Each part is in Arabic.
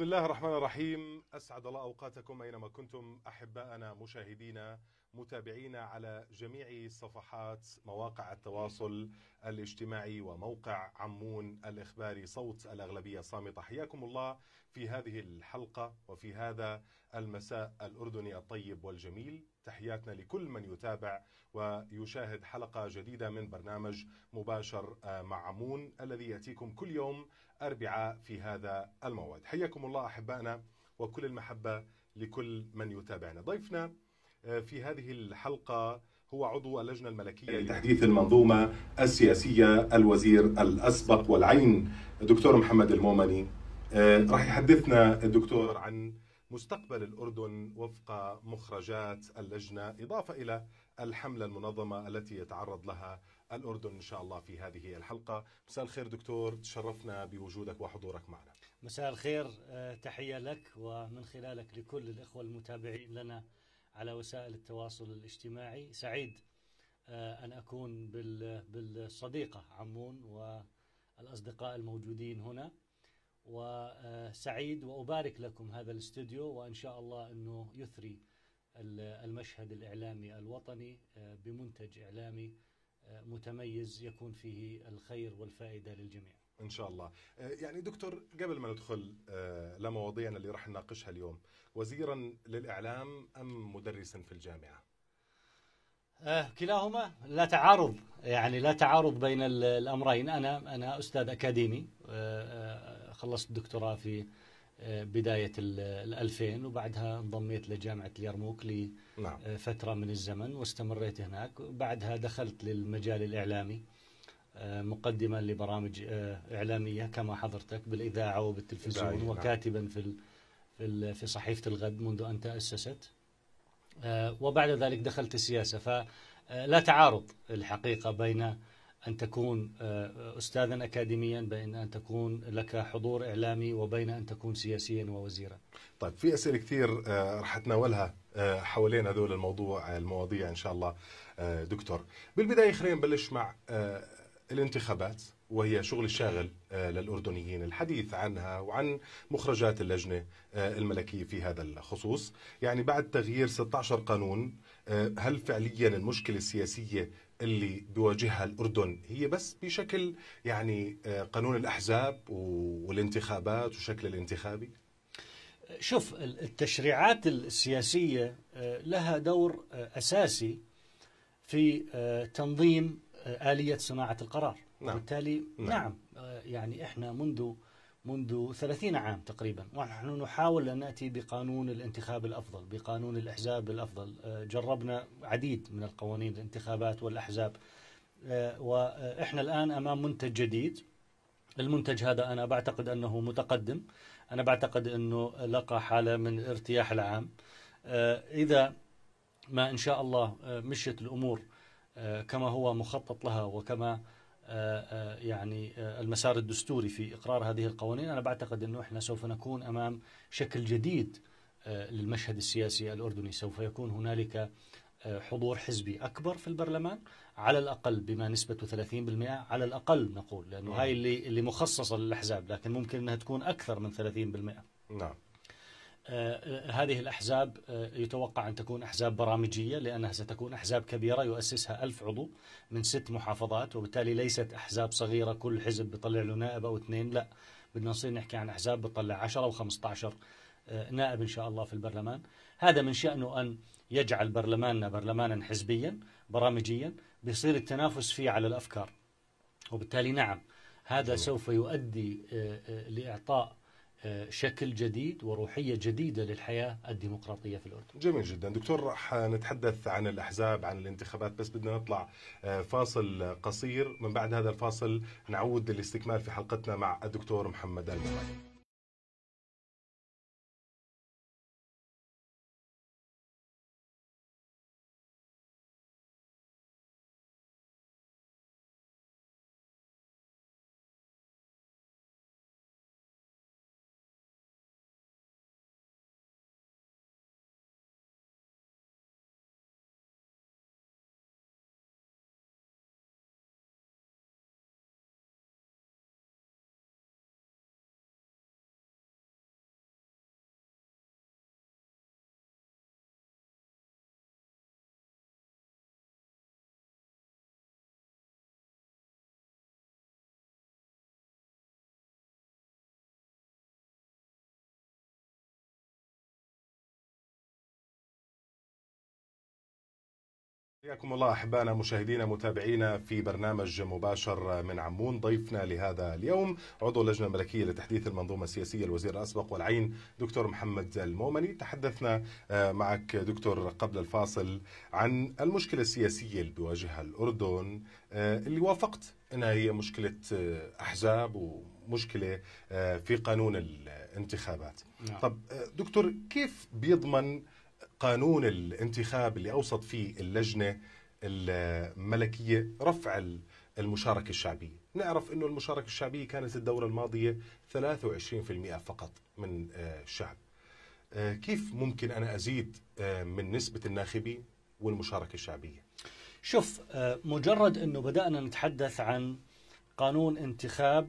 بسم الله الرحمن الرحيم أسعد الله أوقاتكم أينما كنتم أحبائنا مشاهدينا متابعينا على جميع صفحات مواقع التواصل الاجتماعي وموقع عمون الإخباري صوت الأغلبية الصامتة حياكم الله في هذه الحلقة وفي هذا المساء الأردني الطيب والجميل تحياتنا لكل من يتابع ويشاهد حلقة جديدة من برنامج مباشر آه، مع عمون الذي يأتيكم كل يوم أربعاء في هذا الموعد حياكم الله أحبائنا وكل المحبة لكل من يتابعنا ضيفنا آه، في هذه الحلقة هو عضو اللجنة الملكية لتحديث المنظومة السياسية الوزير الأسبق والعين دكتور محمد المومني آه، راح يحدثنا الدكتور عن مستقبل الأردن وفق مخرجات اللجنة إضافة إلى الحملة المنظمة التي يتعرض لها الأردن إن شاء الله في هذه الحلقة مساء الخير دكتور تشرفنا بوجودك وحضورك معنا مساء الخير آه، تحية لك ومن خلالك لكل الإخوة المتابعين لنا على وسائل التواصل الاجتماعي سعيد آه، أن أكون بالصديقة عمون والأصدقاء الموجودين هنا وسعيد وأبارك لكم هذا الاستوديو وإن شاء الله أنه يثري المشهد الإعلامي الوطني آه، بمنتج إعلامي آه، متميز يكون فيه الخير والفائدة للجميع ان شاء الله آه، يعني دكتور قبل ما ندخل لمواضيعنا اللي راح نناقشها اليوم وزيرا للاعلام ام مدرسا في الجامعه كلاهما لا تعارض يعني لا تعارض بين الامرين انا انا استاذ اكاديمي خلصت الدكتوراه في آه، بداية الألفين 2000 وبعدها انضميت لجامعة اليرموك لفترة نعم. آه، من الزمن واستمريت هناك بعدها دخلت للمجال الإعلامي آه، مقدما لبرامج إعلامية كما حضرتك بالإذاعة وبالتلفزيون نعم. وكاتبا في في صحيفة الغد منذ أن تأسست وبعد ذلك دخلت السياسة فلا تعارض الحقيقة بين أن تكون آه، أستاذا أكاديميا بين أن تكون لك حضور إعلامي وبين أن تكون سياسيا ووزيرا طيب في أسئلة كثير آه، رح أتناولها آه، حوالين هذول الموضوع المواضيع إن شاء الله دكتور بالبداية خلينا نبلش مع الانتخابات وهي شغل الشاغل للأردنيين الحديث عنها وعن مخرجات اللجنة الملكية في هذا الخصوص يعني بعد تغيير 16 قانون هل فعليا المشكلة السياسية اللي بيواجهها الأردن هي بس بشكل يعني آه، قانون الأحزاب والانتخابات وشكل الانتخابي شوف التشريعات السياسية آه، لها دور آه، أساسي في تنظيم آلية صناعة القرار نعم. وبالتالي نعم. نعم يعني إحنا منذ منذ ثلاثين عام تقريبا ونحن نحاول أن نأتي بقانون الانتخاب الأفضل بقانون الأحزاب الأفضل آه، جربنا عديد من القوانين الانتخابات والأحزاب آه، وإحنا الآن أمام منتج جديد المنتج هذا أنا بعتقد أنه متقدم أنا بعتقد أنه لقى حالة من الارتياح العام آه، إذا ما إن شاء الله مشت الأمور كما هو مخطط لها وكما آه، آه، يعني آه، المسار الدستوري في إقرار هذه القوانين أنا بعتقد أنه إحنا سوف نكون أمام شكل جديد للمشهد السياسي الأردني سوف يكون هنالك حضور حزبي أكبر في البرلمان على الأقل بما نسبته 30% على الأقل نقول لأنه نعم. هاي اللي اللي مخصصة للأحزاب لكن ممكن أنها تكون أكثر من 30% نعم آه، آه، هذه الأحزاب آه، يتوقع أن تكون أحزاب برامجية لأنها ستكون أحزاب كبيرة يؤسسها ألف عضو من ست محافظات وبالتالي ليست أحزاب صغيرة كل حزب بيطلع له نائب أو اثنين لا بدنا نصير نحكي عن أحزاب بتطلع 10 أو 15 نائب إن شاء الله في البرلمان هذا من شأنه أن يجعل برلماننا برلمانا حزبيا برامجيا بيصير التنافس فيه على الأفكار وبالتالي نعم هذا سوف يؤدي لإعطاء آه، شكل جديد وروحية جديدة للحياة الديمقراطية في الأردن جميل جدا دكتور راح نتحدث عن الأحزاب عن الانتخابات بس بدنا نطلع آه، فاصل قصير من بعد هذا الفاصل نعود للاستكمال في حلقتنا مع الدكتور محمد المراكب حياكم الله احبائنا مشاهدينا متابعينا في برنامج مباشر من عمون ضيفنا لهذا اليوم عضو اللجنه الملكيه لتحديث المنظومه السياسيه الوزير الاسبق والعين دكتور محمد المومني تحدثنا آه، معك دكتور قبل الفاصل عن المشكله السياسيه اللي بيواجهها الاردن آه، اللي وافقت انها هي مشكله آه، احزاب ومشكله في قانون الانتخابات نعم. طب دكتور كيف بيضمن قانون الانتخاب اللي اوصت فيه اللجنه الملكيه رفع المشاركه الشعبيه، نعرف انه المشاركه الشعبيه كانت الدوره الماضيه 23% فقط من الشعب. آه، آه، كيف ممكن انا ازيد آه، من نسبه الناخبين والمشاركه الشعبيه؟ شوف مجرد انه بدانا نتحدث عن قانون انتخاب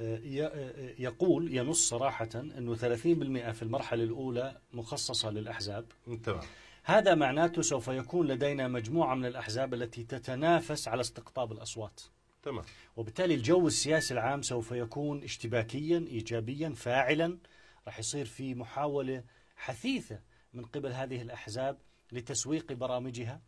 آه، آه، يقول ينص صراحة أنه 30% في المرحلة الأولى مخصصة للأحزاب تمام هذا معناته سوف يكون لدينا مجموعة من الأحزاب التي تتنافس على استقطاب الأصوات تمام وبالتالي الجو السياسي العام سوف يكون اشتباكيا إيجابيا فاعلا راح يصير في محاولة حثيثة من قبل هذه الأحزاب لتسويق برامجها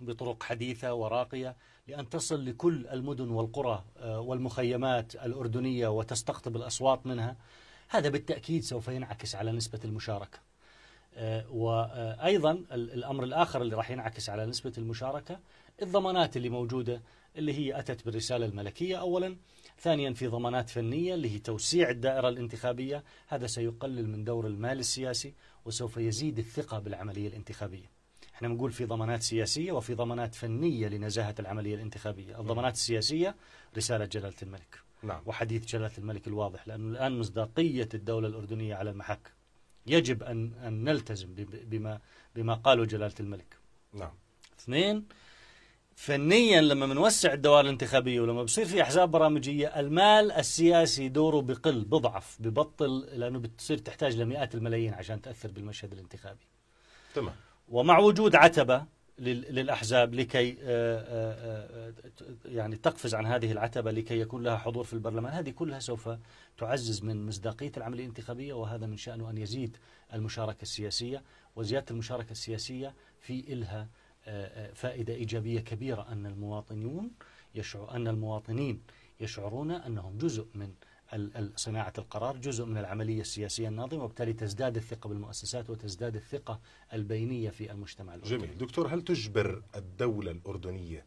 بطرق حديثة وراقية بأن تصل لكل المدن والقرى آه، والمخيمات الأردنية وتستقطب الأصوات منها هذا بالتأكيد سوف ينعكس على نسبة المشاركة آه، وأيضا الأمر الآخر اللي راح ينعكس على نسبة المشاركة الضمانات اللي موجودة اللي هي أتت بالرسالة الملكية أولا ثانيا في ضمانات فنية اللي هي توسيع الدائرة الانتخابية هذا سيقلل من دور المال السياسي وسوف يزيد الثقة بالعملية الانتخابية احنا بنقول في ضمانات سياسية وفي ضمانات فنية لنزاهة العملية الانتخابية الضمانات السياسية رسالة جلالة الملك نعم. وحديث جلالة الملك الواضح لأنه الآن مصداقية الدولة الأردنية على المحك يجب أن, أن نلتزم بما, بما قاله جلالة الملك نعم اثنين فنيا لما بنوسع الدوائر الانتخابية ولما بصير في أحزاب برامجية المال السياسي دوره بقل بضعف ببطل لأنه بتصير تحتاج لمئات الملايين عشان تأثر بالمشهد الانتخابي تمام ومع وجود عتبة للأحزاب لكي آه، آه، آه، يعني تقفز عن هذه العتبة لكي يكون لها حضور في البرلمان هذه كلها سوف تعزز من مصداقية العملية الانتخابية وهذا من شأنه أن يزيد المشاركة السياسية وزيادة المشاركة السياسية في إلها فائدة إيجابية كبيرة أن المواطنون يشعر أن المواطنين يشعرون أنهم جزء من صناعة القرار جزء من العملية السياسية الناظمة وبالتالي تزداد الثقة بالمؤسسات وتزداد الثقة البينية في المجتمع الأردني جميل دكتور هل تجبر الدولة الأردنية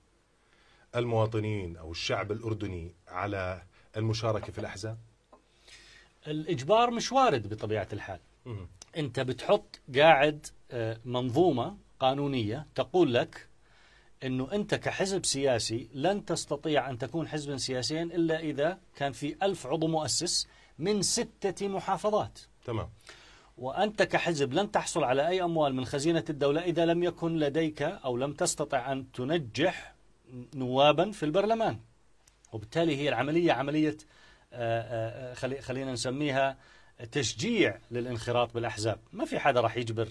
المواطنين أو الشعب الأردني على المشاركة في الأحزاب؟ الإجبار مش وارد بطبيعة الحال م- أنت بتحط قاعد آه، منظومة قانونية تقول لك انه انت كحزب سياسي لن تستطيع ان تكون حزبا سياسيا الا اذا كان في ألف عضو مؤسس من سته محافظات تمام وانت كحزب لن تحصل على اي اموال من خزينه الدوله اذا لم يكن لديك او لم تستطع ان تنجح نوابا في البرلمان وبالتالي هي العمليه عمليه آه، آه، آه، خلينا نسميها تشجيع للانخراط بالاحزاب ما في حدا راح يجبر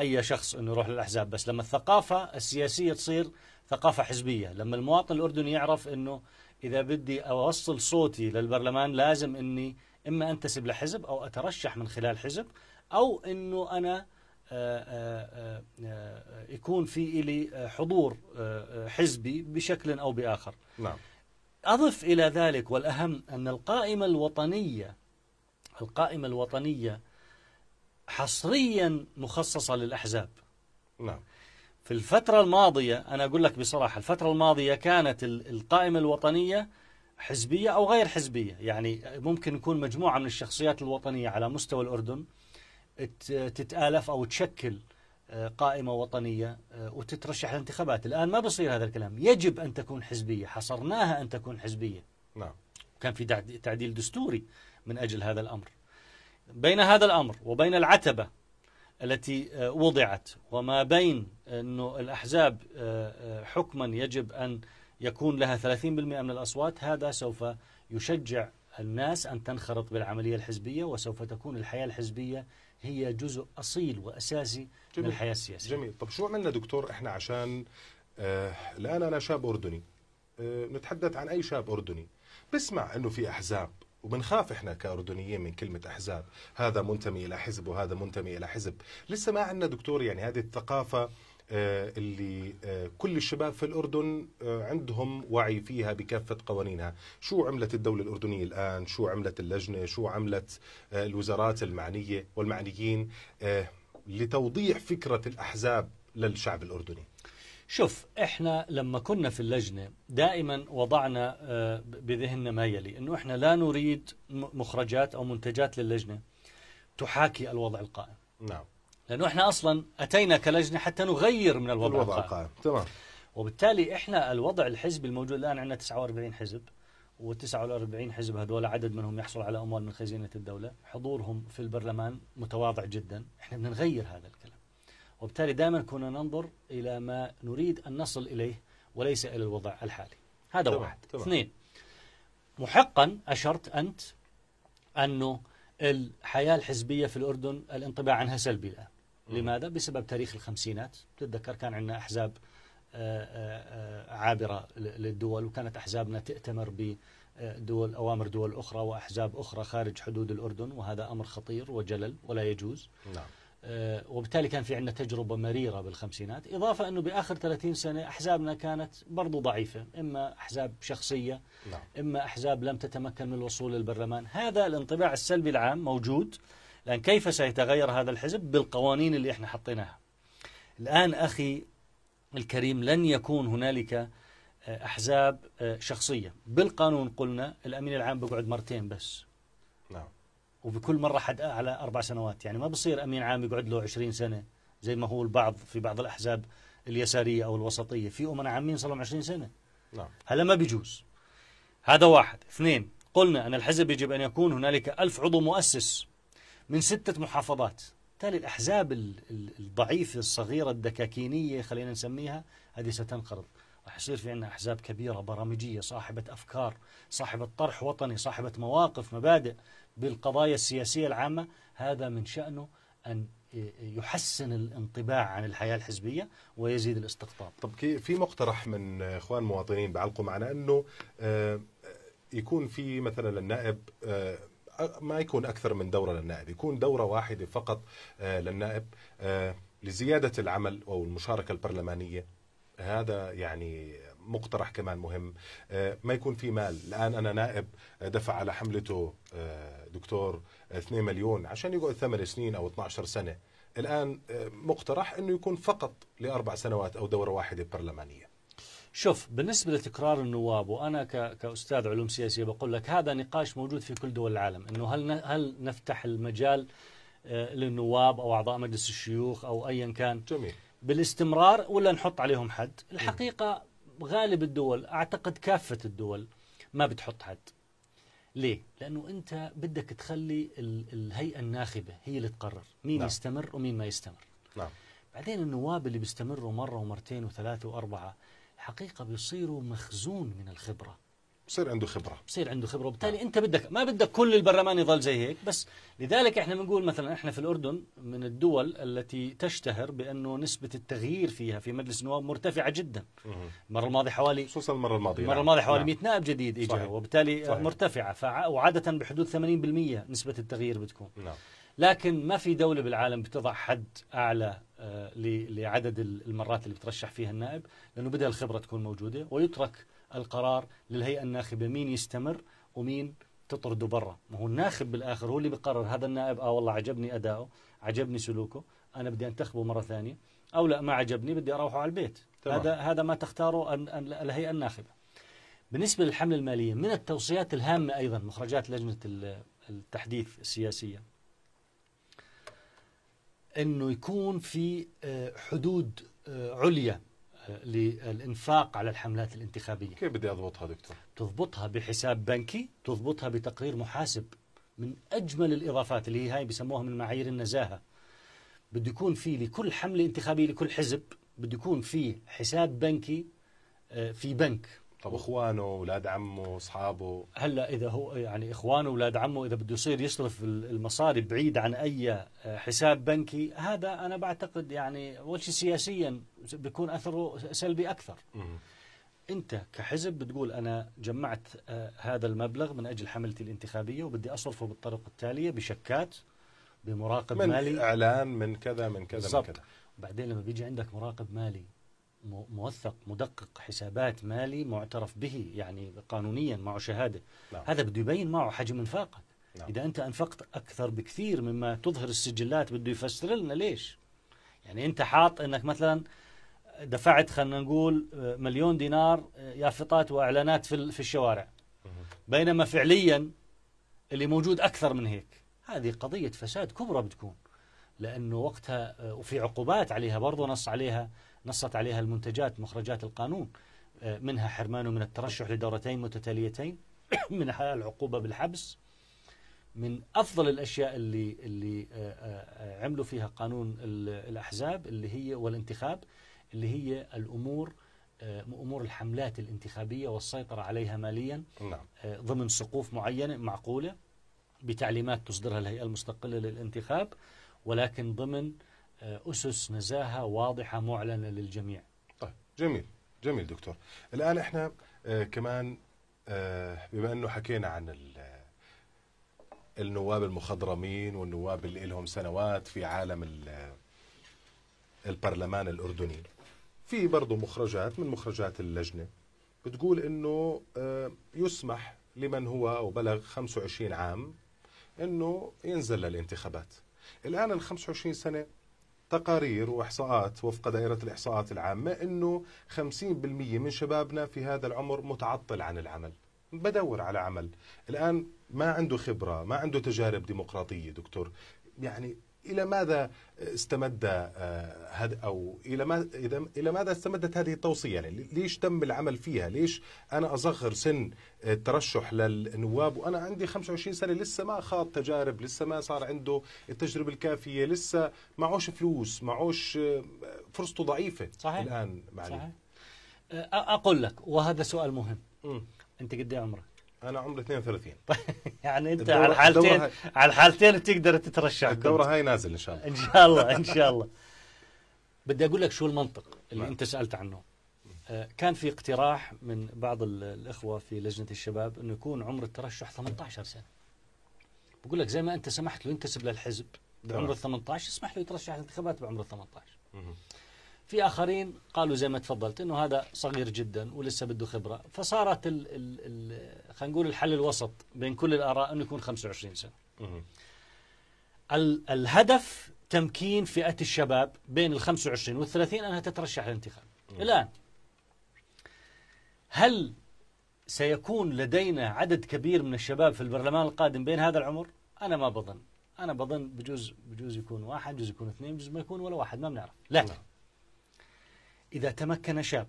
اي شخص انه يروح للاحزاب بس لما الثقافه السياسيه تصير ثقافه حزبيه لما المواطن الاردني يعرف انه اذا بدي اوصل صوتي للبرلمان لازم اني اما انتسب لحزب او اترشح من خلال حزب او انه انا آه، آه، آه، يكون في لي حضور حزبي بشكل أو بآخر نعم. أضف إلى ذلك والأهم أن القائمة الوطنية القائمة الوطنية حصريا مخصصة للأحزاب نعم في الفترة الماضية أنا أقول لك بصراحة الفترة الماضية كانت القائمة الوطنية حزبية أو غير حزبية يعني ممكن يكون مجموعة من الشخصيات الوطنية على مستوى الأردن تتآلف أو تشكل آه، قائمة وطنية آه، وتترشح للانتخابات الآن ما بصير هذا الكلام يجب أن تكون حزبية حصرناها أن تكون حزبية نعم كان في تعديل دستوري من أجل هذا الأمر بين هذا الأمر وبين العتبة التي آه، وضعت وما بين آه، أنه الأحزاب آه، حكما يجب أن يكون لها 30% من الأصوات هذا سوف يشجع الناس أن تنخرط بالعملية الحزبية وسوف تكون الحياة الحزبية هي جزء أصيل وأساسي جميل. من الحياة السياسية جميل طب شو عملنا دكتور إحنا عشان آه الآن أنا شاب أردني آه نتحدث عن أي شاب أردني بسمع أنه في أحزاب وبنخاف احنا كاردنيين من كلمه احزاب هذا منتمي الى حزب وهذا منتمي الى حزب لسه ما عندنا دكتور يعني هذه الثقافه آه، اللي آه، كل الشباب في الأردن آه، عندهم وعي فيها بكافة قوانينها شو عملت الدولة الأردنية الآن شو عملت اللجنة شو عملت الوزارات المعنية والمعنيين لتوضيح فكرة الأحزاب للشعب الأردني شوف احنا لما كنا في اللجنة دائما وضعنا آه، بذهننا ما يلي انه احنا لا نريد مخرجات او منتجات للجنة تحاكي الوضع القائم نعم لانه احنا اصلا اتينا كلجنة حتى نغير من الوضع, الوضع القائم. القائم تمام وبالتالي احنا الوضع الحزبي الموجود الان عندنا 49 حزب و49 حزب هذول عدد منهم يحصل على اموال من خزينه الدوله، حضورهم في البرلمان متواضع جدا، احنا بدنا نغير هذا الكلام. وبالتالي دائما كنا ننظر إلى ما نريد أن نصل إليه وليس إلى الوضع الحالي هذا طبعا واحد طبعا اثنين محقا أشرت أنت أنه الحياة الحزبية في الأردن الانطباع عنها سلبي الآن لماذا؟ بسبب تاريخ الخمسينات تتذكر كان عندنا أحزاب آه، آه، آه، عابرة للدول وكانت أحزابنا تأتمر بدول أوامر دول أخرى وأحزاب أخرى خارج حدود الأردن وهذا أمر خطير وجلل ولا يجوز نعم. آه، وبالتالي كان في عندنا تجربة مريرة بالخمسينات إضافة أنه بآخر 30 سنة أحزابنا كانت برضو ضعيفة إما أحزاب شخصية نعم. إما أحزاب لم تتمكن من الوصول للبرلمان هذا الانطباع السلبي العام موجود لأن كيف سيتغير هذا الحزب بالقوانين اللي إحنا حطيناها الآن أخي الكريم لن يكون هنالك آه، أحزاب آه، شخصية بالقانون قلنا الأمين العام بيقعد مرتين بس وبكل مرة حد على أربع سنوات يعني ما بصير أمين عام يقعد له 20 سنة زي ما هو البعض في بعض الأحزاب اليسارية أو الوسطية في أمنا عامين صار لهم 20 سنة نعم. هلا ما بيجوز هذا واحد اثنين قلنا أن الحزب يجب أن يكون هنالك ألف عضو مؤسس من ستة محافظات بالتالي الأحزاب الضعيفة الصغيرة الدكاكينية خلينا نسميها هذه ستنقرض راح يصير في عندنا أحزاب كبيرة برامجية صاحبة أفكار صاحبة طرح وطني صاحبة مواقف مبادئ بالقضايا السياسية العامة هذا من شأنه أن يحسن الانطباع عن الحياة الحزبية ويزيد الاستقطاب طب في مقترح من إخوان مواطنين بعلقوا معنا أنه آه، يكون في مثلا النائب آه، ما يكون أكثر من دورة للنائب يكون دورة واحدة فقط آه، للنائب لزيادة العمل أو المشاركة البرلمانية هذا يعني مقترح كمان مهم آه، ما يكون في مال الآن أنا نائب دفع على حملته آه، دكتور 2 آه، مليون عشان يقعد 8 سنين أو 12 سنة الآن مقترح أنه يكون فقط لأربع سنوات أو دورة واحدة برلمانية شوف بالنسبة لتكرار النواب وأنا كأستاذ علوم سياسية بقول لك هذا نقاش موجود في كل دول العالم أنه هل, هل نفتح المجال للنواب أو أعضاء مجلس الشيوخ أو أيا كان جميل بالاستمرار ولا نحط عليهم حد الحقيقة غالب الدول أعتقد كافة الدول ما بتحط حد ليه؟ لأنه أنت بدك تخلي الهيئة الناخبة هي اللي تقرر مين نعم. يستمر ومين ما يستمر نعم. بعدين النواب اللي بيستمروا مرة ومرتين وثلاثة وأربعة حقيقه بيصيروا مخزون من الخبرة بصير عنده خبره بصير عنده خبره وبالتالي يعني آه. انت بدك ما بدك كل البرلمان يضل زي هيك بس لذلك احنا بنقول مثلا احنا في الاردن من الدول التي تشتهر بانه نسبه التغيير فيها في مجلس النواب مرتفعه جدا المره الماضيه حوالي خصوصا المره الماضيه المره الماضيه حوالي 100 نعم. نائب جديد اجى وبالتالي صحيح. مرتفعه فع... وعاده بحدود 80% نسبه التغيير بتكون نعم. لكن ما في دولة بالعالم بتضع حد أعلى آه، لعدد المرات اللي بترشح فيها النائب لأنه بدها الخبرة تكون موجودة ويترك القرار للهيئة الناخبة مين يستمر ومين تطرده برا ما هو الناخب بالآخر هو اللي بقرر هذا النائب آه والله عجبني أداؤه عجبني سلوكه أنا بدي أنتخبه مرة ثانية أو لا ما عجبني بدي أروحه على البيت طبعا. هذا هذا ما تختاره الهيئة الناخبة بالنسبة للحملة المالية من التوصيات الهامة أيضا مخرجات لجنة التحديث السياسية أنه يكون في آه، حدود آه، عليا للإنفاق على الحملات الانتخابية كيف بدي أضبطها دكتور؟ تضبطها بحساب بنكي تضبطها بتقرير محاسب من أجمل الإضافات اللي هي هاي بسموها من معايير النزاهة بده يكون في لكل حملة انتخابية لكل حزب بده يكون في حساب بنكي آه، في بنك طب اخوانه اولاد عمه اصحابه هلا اذا هو يعني اخوانه اولاد عمه اذا بده يصير يصرف المصاري بعيد عن اي حساب بنكي هذا انا بعتقد يعني اول شيء سياسيا بيكون اثره سلبي اكثر م. انت كحزب بتقول انا جمعت آه، هذا المبلغ من اجل حملتي الانتخابيه وبدي اصرفه بالطرق التاليه بشكات بمراقب من مالي من اعلان من كذا من كذا بالزبط. من كذا بعدين لما بيجي عندك مراقب مالي موثق مدقق حسابات مالي معترف به يعني قانونيا معه شهاده نعم. هذا بده يبين معه حجم انفاقك نعم. اذا انت انفقت اكثر بكثير مما تظهر السجلات بده يفسر لنا ليش يعني انت حاط انك مثلا دفعت خلينا نقول مليون دينار آه، يافطات واعلانات في في الشوارع بينما فعليا اللي موجود اكثر من هيك هذه قضيه فساد كبرى بتكون لانه وقتها آه، وفي عقوبات عليها برضه نص عليها نصت عليها المنتجات مخرجات القانون آه، منها حرمانه من الترشح لدورتين متتاليتين منها العقوبة بالحبس من أفضل الأشياء اللي اللي آه، آه، عملوا فيها قانون الأحزاب اللي هي والانتخاب اللي هي الأمور امور الحملات الانتخابيه والسيطره عليها ماليا نعم. ضمن سقوف معينه معقوله بتعليمات تصدرها الهيئه المستقله للانتخاب ولكن ضمن آه، أسس نزاهة واضحة معلنة للجميع طيب جميل جميل دكتور الآن إحنا آه، كمان آه، بما أنه حكينا عن النواب المخضرمين والنواب اللي لهم سنوات في عالم البرلمان الأردني في برضه مخرجات من مخرجات اللجنة بتقول أنه يسمح لمن هو أو بلغ 25 عام أنه ينزل للانتخابات الآن ال 25 سنة تقارير واحصاءات وفق دائره الاحصاءات العامه انه 50% من شبابنا في هذا العمر متعطل عن العمل بدور على عمل الان ما عنده خبره ما عنده تجارب ديمقراطيه دكتور يعني الى ماذا استمد آه، هذا او الى ما الى ماذا استمدت هذه التوصيه يعني ليش تم العمل فيها؟ ليش انا اصغر سن آه، الترشح للنواب وانا عندي 25 سنه لسه ما خاض تجارب، لسه ما صار عنده التجربه الكافيه، لسه معوش فلوس، معوش آه، فرصته ضعيفه صحيح الان معلي صحيح اقول لك وهذا سؤال مهم م. انت قد ايه عمرك؟ انا عمري 32 يعني انت على الحالتين هاي... على الحالتين تقدر تترشح الدوره هاي نازل ان شاء الله ان شاء الله ان شاء الله بدي اقول لك شو المنطق اللي نعم. انت سالت عنه آه، كان في اقتراح من بعض الاخوه في لجنه الشباب انه يكون عمر الترشح 18 سنه بقول لك زي ما انت سمحت له ينتسب للحزب بعمر ال 18 اسمح له يترشح الانتخابات بعمر ال 18 في آخرين قالوا زي ما تفضلت أنه هذا صغير جدا ولسه بده خبرة فصارت ال ال ال خلينا نقول الحل الوسط بين كل الآراء أنه يكون 25 سنة ال الهدف تمكين فئة الشباب بين ال 25 وال 30 أنها تترشح للانتخاب الآن هل سيكون لدينا عدد كبير من الشباب في البرلمان القادم بين هذا العمر؟ أنا ما بظن أنا بظن بجوز بجوز يكون واحد بجوز يكون اثنين بجوز ما يكون ولا واحد ما بنعرف لكن نعم. إذا تمكن شاب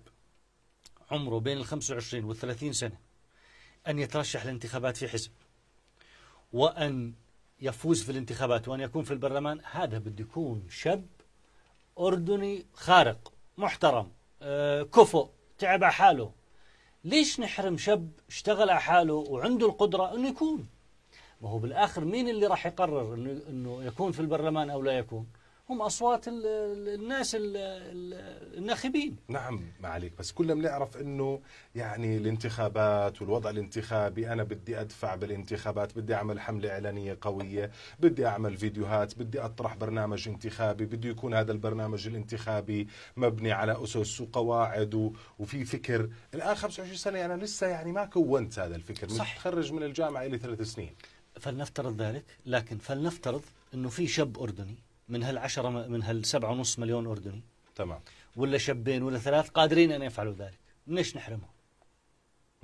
عمره بين ال 25 وال 30 سنة أن يترشح للانتخابات في حزب وأن يفوز في الانتخابات وأن يكون في البرلمان هذا بده يكون شاب أردني خارق محترم آه، كفؤ تعب على حاله ليش نحرم شاب اشتغل على حاله وعنده القدرة أنه يكون ما هو بالآخر مين اللي راح يقرر أنه يكون في البرلمان أو لا يكون هم أصوات الناس الناخبين نعم ما عليك بس كلنا بنعرف أنه يعني الانتخابات والوضع الانتخابي أنا بدي أدفع بالانتخابات بدي أعمل حملة إعلانية قوية بدي أعمل فيديوهات بدي أطرح برنامج انتخابي بده يكون هذا البرنامج الانتخابي مبني على أسس وقواعد وفي فكر الآن 25 سنة أنا لسه يعني ما كونت هذا الفكر صح. متخرج من الجامعة لي ثلاث سنين فلنفترض ذلك لكن فلنفترض أنه في شاب أردني من هال10 من هال ونص مليون أردني تمام ولا شابين ولا ثلاث قادرين أن يفعلوا ذلك ليش نحرمهم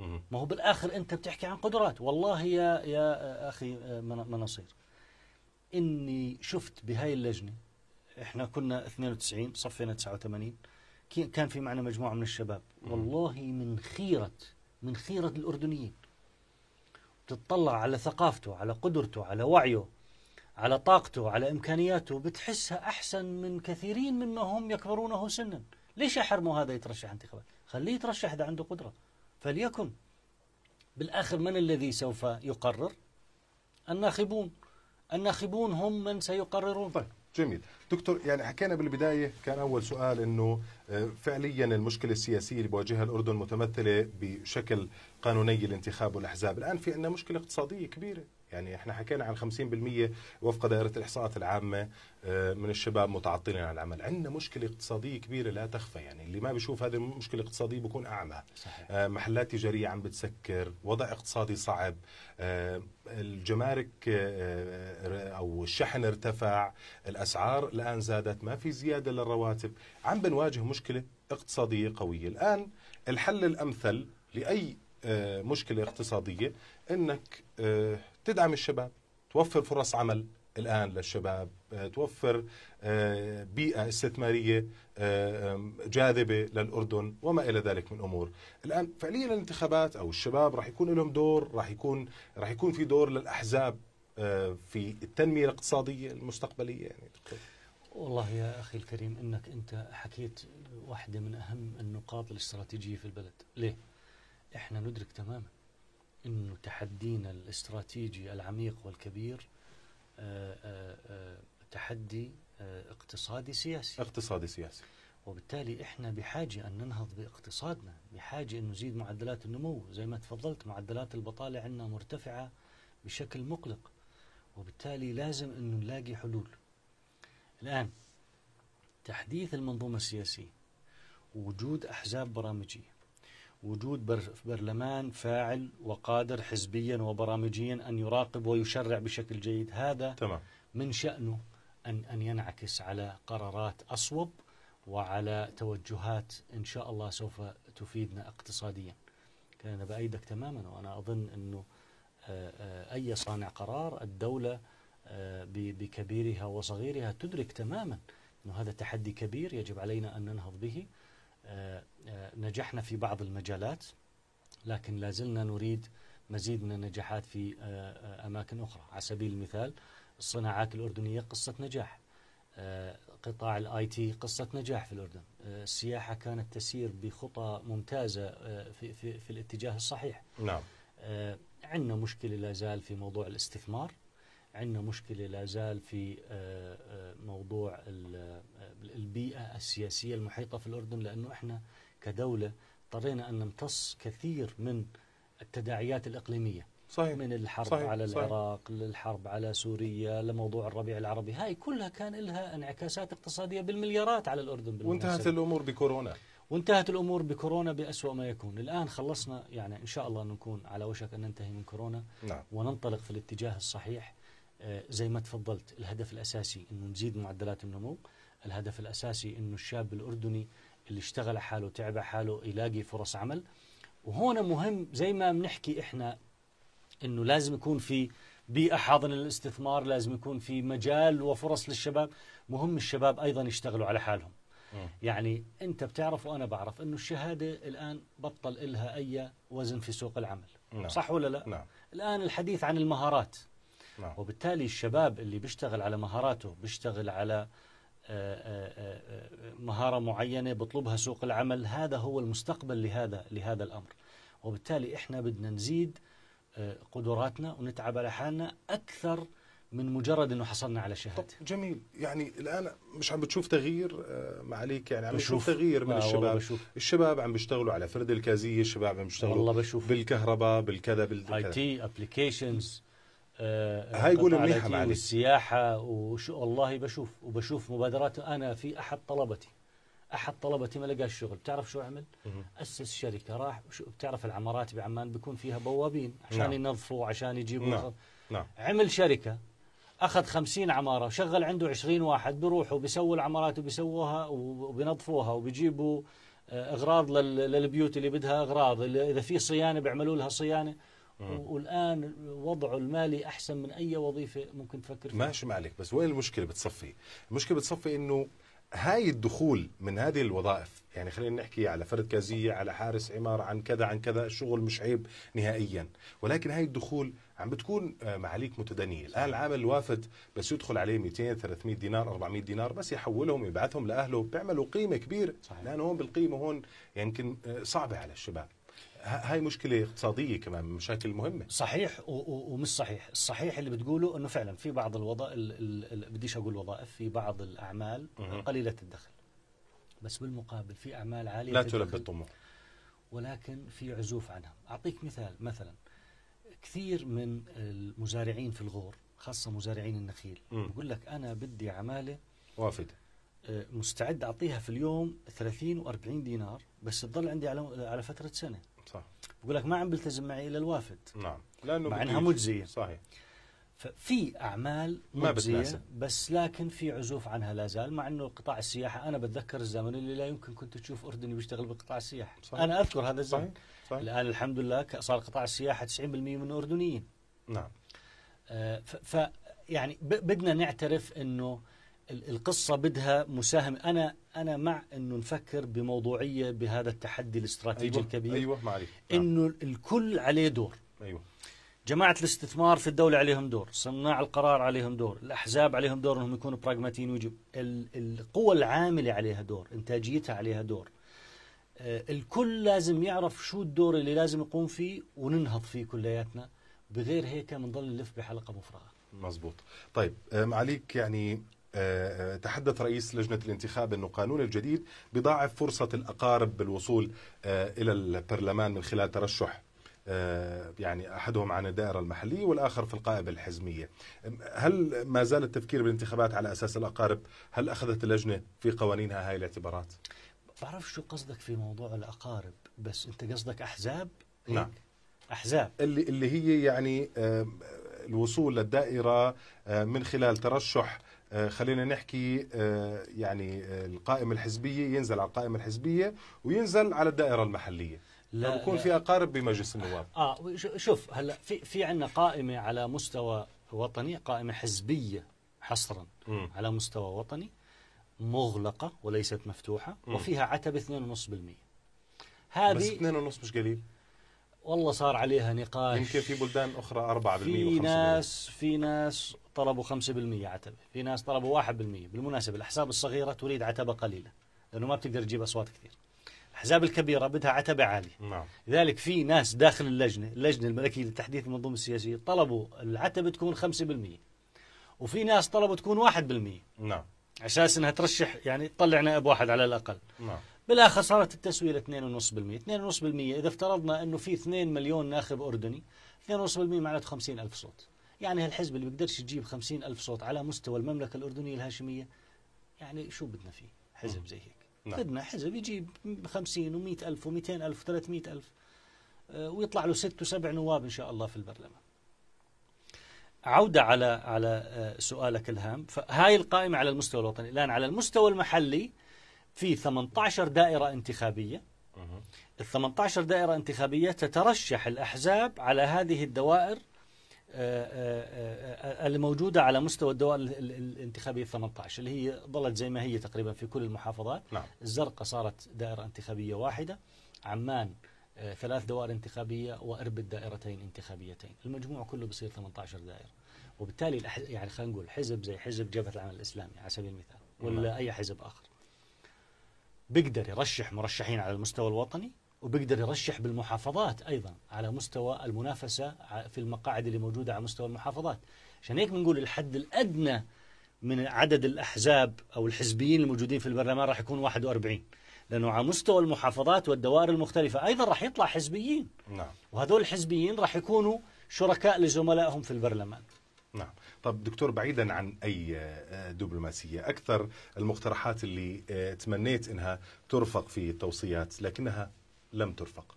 ما هو بالآخر أنت بتحكي عن قدرات والله يا, يا أخي آه، مناصير إني شفت بهاي اللجنة إحنا كنا 92 صفينا 89 كان في معنا مجموعة من الشباب والله من خيرة من خيرة الأردنيين بتطلع على ثقافته على قدرته على وعيه على طاقته على إمكانياته بتحسها أحسن من كثيرين مما هم يكبرونه سنا ليش أحرمه هذا يترشح انتخابات خليه يترشح إذا عنده قدرة فليكن بالآخر من الذي سوف يقرر الناخبون الناخبون هم من سيقررون طيب جميل دكتور يعني حكينا بالبداية كان أول سؤال أنه آه، فعليا المشكلة السياسية اللي بواجهها الأردن متمثلة بشكل قانوني الانتخاب والأحزاب الآن في عندنا مشكلة اقتصادية كبيرة يعني احنا حكينا عن 50% وفق دائره الاحصاءات العامه آه، من الشباب متعطلين عن العمل، عندنا مشكله اقتصاديه كبيره لا تخفى يعني اللي ما بيشوف هذه المشكله الاقتصاديه بيكون اعمى. صحيح. آه، محلات تجاريه عم بتسكر، وضع اقتصادي صعب، آه، الجمارك او الشحن ارتفع، الاسعار الان زادت، ما في زياده للرواتب، عم بنواجه مشكله اقتصاديه قويه، الان الحل الامثل لاي مشكله اقتصاديه انك تدعم الشباب توفر فرص عمل الآن للشباب آه، توفر آه، بيئة استثمارية آه، جاذبة للأردن وما إلى ذلك من أمور الآن فعليا الانتخابات أو الشباب راح يكون لهم دور راح يكون راح يكون في دور للأحزاب في التنمية الاقتصادية المستقبلية يعني والله يا أخي الكريم أنك أنت حكيت واحدة من أهم النقاط الاستراتيجية في البلد ليه؟ إحنا ندرك تماما أن تحدينا الاستراتيجي العميق والكبير آه، آه، آه، تحدي اقتصادي سياسي اقتصادي سياسي وبالتالي احنا بحاجة أن ننهض باقتصادنا بحاجة أن نزيد معدلات النمو زي ما تفضلت معدلات البطالة عندنا مرتفعة بشكل مقلق وبالتالي لازم أنه نلاقي حلول الآن تحديث المنظومة السياسية وجود أحزاب برامجية وجود برلمان فاعل وقادر حزبيا وبرامجيا أن يراقب ويشرع بشكل جيد هذا تمام. من شأنه أن أن ينعكس على قرارات أصوب وعلى توجهات إن شاء الله سوف تفيدنا اقتصاديا كان أنا بأيدك تماما وأنا أظن أنه آه، آه، أي صانع قرار الدولة آه، بكبيرها وصغيرها تدرك تماما أنه هذا تحدي كبير يجب علينا أن ننهض به آه، آه، نجحنا في بعض المجالات لكن لا زلنا نريد مزيد من النجاحات في آه، أماكن أخرى على سبيل المثال الصناعات الأردنية قصة نجاح قطاع الاي تي قصه نجاح في الاردن السياحه كانت تسير بخطى ممتازه في في, في الاتجاه الصحيح نعم عندنا مشكله لا زال في موضوع الاستثمار عندنا مشكله لا زال في آه، آه، موضوع آه، البيئه السياسيه المحيطه في الاردن لانه احنا كدوله اضطرينا ان نمتص كثير من التداعيات الاقليميه صحيح. من الحرب صحيح. على العراق صحيح. للحرب على سوريا لموضوع الربيع العربي هاي كلها كان لها انعكاسات اقتصادية بالمليارات على الأردن بالمناسبة. وانتهت الأمور بكورونا وانتهت الأمور بكورونا بأسوأ ما يكون الآن خلصنا يعني إن شاء الله نكون على وشك أن ننتهي من كورونا نعم. وننطلق في الاتجاه الصحيح آه، زي ما تفضلت الهدف الأساسي أنه نزيد معدلات النمو الهدف الأساسي أنه الشاب الأردني اللي اشتغل حاله تعب حاله يلاقي فرص عمل وهنا مهم زي ما بنحكي إحنا أنه لازم يكون في بيئة حاضنة للاستثمار لازم يكون في مجال وفرص للشباب مهم الشباب أيضا يشتغلوا على حالهم يعني أنت بتعرف وأنا بعرف أنه الشهادة الآن بطل إلها أي وزن في سوق العمل نعم. صح ولا لا؟ نعم. الآن الحديث عن المهارات نعم. وبالتالي الشباب اللي بيشتغل على مهاراته بيشتغل على آه، آه، آه، مهارة معينة بطلبها سوق العمل هذا هو المستقبل لهذا لهذا الأمر وبالتالي إحنا بدنا نزيد قدراتنا ونتعب على حالنا أكثر من مجرد انه حصلنا على شهاده جميل يعني الان مش عم بتشوف تغيير معليك يعني عم بشوف تغيير من الشباب بشوف. الشباب عم بيشتغلوا على فرد الكازيه الشباب عم بيشتغلوا بالكهرباء بالكذا بالكذا اي تي ابلكيشنز آه، هاي يقول منيحه معلي والسياحه وشو والله بشوف وبشوف مبادراته انا في احد طلبتي احد طلبتي ما لقى الشغل بتعرف شو عمل اسس شركه راح بتعرف العمارات بعمان بيكون فيها بوابين عشان نعم. ينظفوا عشان يجيبوا نعم. نعم. عمل شركه اخذ خمسين عماره وشغل عنده عشرين واحد بيروحوا بيسووا العمارات وبيسووها وبينظفوها وبيجيبوا آه، اغراض للبيوت اللي بدها اغراض اذا في صيانه بيعملوا لها صيانه والان وضعه المالي احسن من اي وظيفه ممكن تفكر فيها ماشي مالك بس وين المشكله بتصفي المشكله بتصفي انه هاي الدخول من هذه الوظائف يعني خلينا نحكي على فرد كازية على حارس عمارة عن كذا عن كذا الشغل مش عيب نهائيا ولكن هاي الدخول عم بتكون آه، معاليك متدنية الآن العامل الوافد بس يدخل عليه 200 300 دينار 400 دينار بس يحولهم يبعثهم لأهله بيعملوا قيمة كبيرة صحيح. لأن هون بالقيمة هون يمكن آه، صعبة على الشباب هاي مشكله اقتصاديه كمان مشاكل مهمه صحيح ومش صحيح الصحيح اللي بتقوله انه فعلا في بعض الوظائف بديش اقول وظائف في بعض الاعمال قليله الدخل بس بالمقابل في اعمال عاليه لا تلبي الطموح ولكن في عزوف عنها اعطيك مثال مثلا كثير من المزارعين في الغور خاصه مزارعين النخيل بقول لك انا بدي عماله وافده آه، مستعد اعطيها في اليوم 30 و40 دينار بس تضل عندي على على فتره سنه صح بقول لك ما عم بيلتزم معي الا الوافد نعم لانه مع انها مجزيه صحيح ففي اعمال ما بتناسب بس لكن في عزوف عنها لا زال مع انه قطاع السياحه انا بتذكر الزمن اللي لا يمكن كنت تشوف اردني بيشتغل بقطاع السياحه صحيح. انا اذكر هذا الزمن صحيح. صحيح. الان الحمد لله صار قطاع السياحه 90% من اردنيين نعم آه ف يعني بدنا نعترف انه القصة بدها مساهم أنا أنا مع أنه نفكر بموضوعية بهذا التحدي الاستراتيجي أيوة الكبير أيوة معلش نعم. أنه الكل عليه دور أيوة جماعة الاستثمار في الدولة عليهم دور صناع القرار عليهم دور الأحزاب عليهم دور أنهم يكونوا براغماتيين ويجب القوى العاملة عليها دور إنتاجيتها عليها دور آه، الكل لازم يعرف شو الدور اللي لازم يقوم فيه وننهض فيه كلياتنا بغير هيك بنضل نلف بحلقة مفرغة مزبوط طيب معليك آه، يعني تحدث رئيس لجنة الانتخاب أن قانون الجديد بضاعف فرصة الأقارب بالوصول آه، إلى البرلمان من خلال ترشح آه، يعني احدهم عن الدائره المحليه والاخر في القائمه الحزميه. هل ما زال التفكير بالانتخابات على اساس الاقارب؟ هل اخذت اللجنه في قوانينها هاي الاعتبارات؟ بعرف شو قصدك في موضوع الاقارب، بس انت قصدك احزاب؟ نعم احزاب اللي اللي هي يعني الوصول للدائره آه، من خلال ترشح آه، خلينا نحكي آه، يعني آه، القائمة الحزبية ينزل على القائمة الحزبية وينزل على الدائرة المحلية لا بكون في اقارب بمجلس النواب اه شوف هلا في في عندنا قائمه على مستوى وطني قائمه حزبيه حصرا م. على مستوى وطني مغلقه وليست مفتوحه م. وفيها عتبه 2.5% هذه بس 2.5 مش قليل والله صار عليها نقاش يمكن في بلدان اخرى 4% في ناس في ناس طلبوا 5% عتبه، في ناس طلبوا 1%، بالمناسبه الاحزاب الصغيره تريد عتبه قليله لانه ما بتقدر تجيب اصوات كثير. الاحزاب الكبيره بدها عتبه عاليه. نعم. لذلك في ناس داخل اللجنه، اللجنه الملكيه لتحديث المنظومه السياسيه طلبوا العتبه تكون 5%. وفي ناس طلبوا تكون 1%. نعم. على اساس انها ترشح يعني تطلع نائب واحد على الاقل. نعم. بالاخر صارت التسويه ل 2.5% 2.5% اذا افترضنا انه في 2 مليون ناخب اردني 2.5% معناته 50 الف صوت يعني هالحزب اللي بيقدرش يجيب 50 الف صوت على مستوى المملكه الاردنيه الهاشميه يعني شو بدنا فيه حزب نعم. زي هيك نعم. بدنا حزب يجيب 50 و100 الف و200 الف و300 الف آه، ويطلع له ست وسبع نواب ان شاء الله في البرلمان عودة على على آه، سؤالك الهام فهاي القائمة على المستوى الوطني الآن على المستوى المحلي في 18 دائرة انتخابية ال 18 دائرة انتخابية تترشح الأحزاب على هذه الدوائر آه، آه، آه، الموجودة على مستوى الدوائر الانتخابية 18 اللي هي ظلت زي ما هي تقريبا في كل المحافظات نعم. الزرقاء صارت دائرة انتخابية واحدة عمان ثلاث دوائر انتخابية وأربد دائرتين انتخابيتين المجموع كله بصير 18 دائرة وبالتالي يعني خلينا نقول حزب زي حزب جبهة العمل الإسلامي على سبيل المثال ولا نعم. أي حزب آخر بيقدر يرشح مرشحين على المستوى الوطني وبيقدر يرشح بالمحافظات أيضا على مستوى المنافسة في المقاعد اللي موجودة على مستوى المحافظات عشان هيك بنقول الحد الأدنى من عدد الأحزاب أو الحزبيين الموجودين في البرلمان راح يكون 41 لأنه على مستوى المحافظات والدوائر المختلفة أيضا راح يطلع حزبيين نعم. وهذول الحزبيين راح يكونوا شركاء لزملائهم في البرلمان نعم طب دكتور بعيدا عن أي آه، دبلوماسية أكثر المقترحات اللي آه، تمنيت أنها ترفق في التوصيات لكنها لم ترفق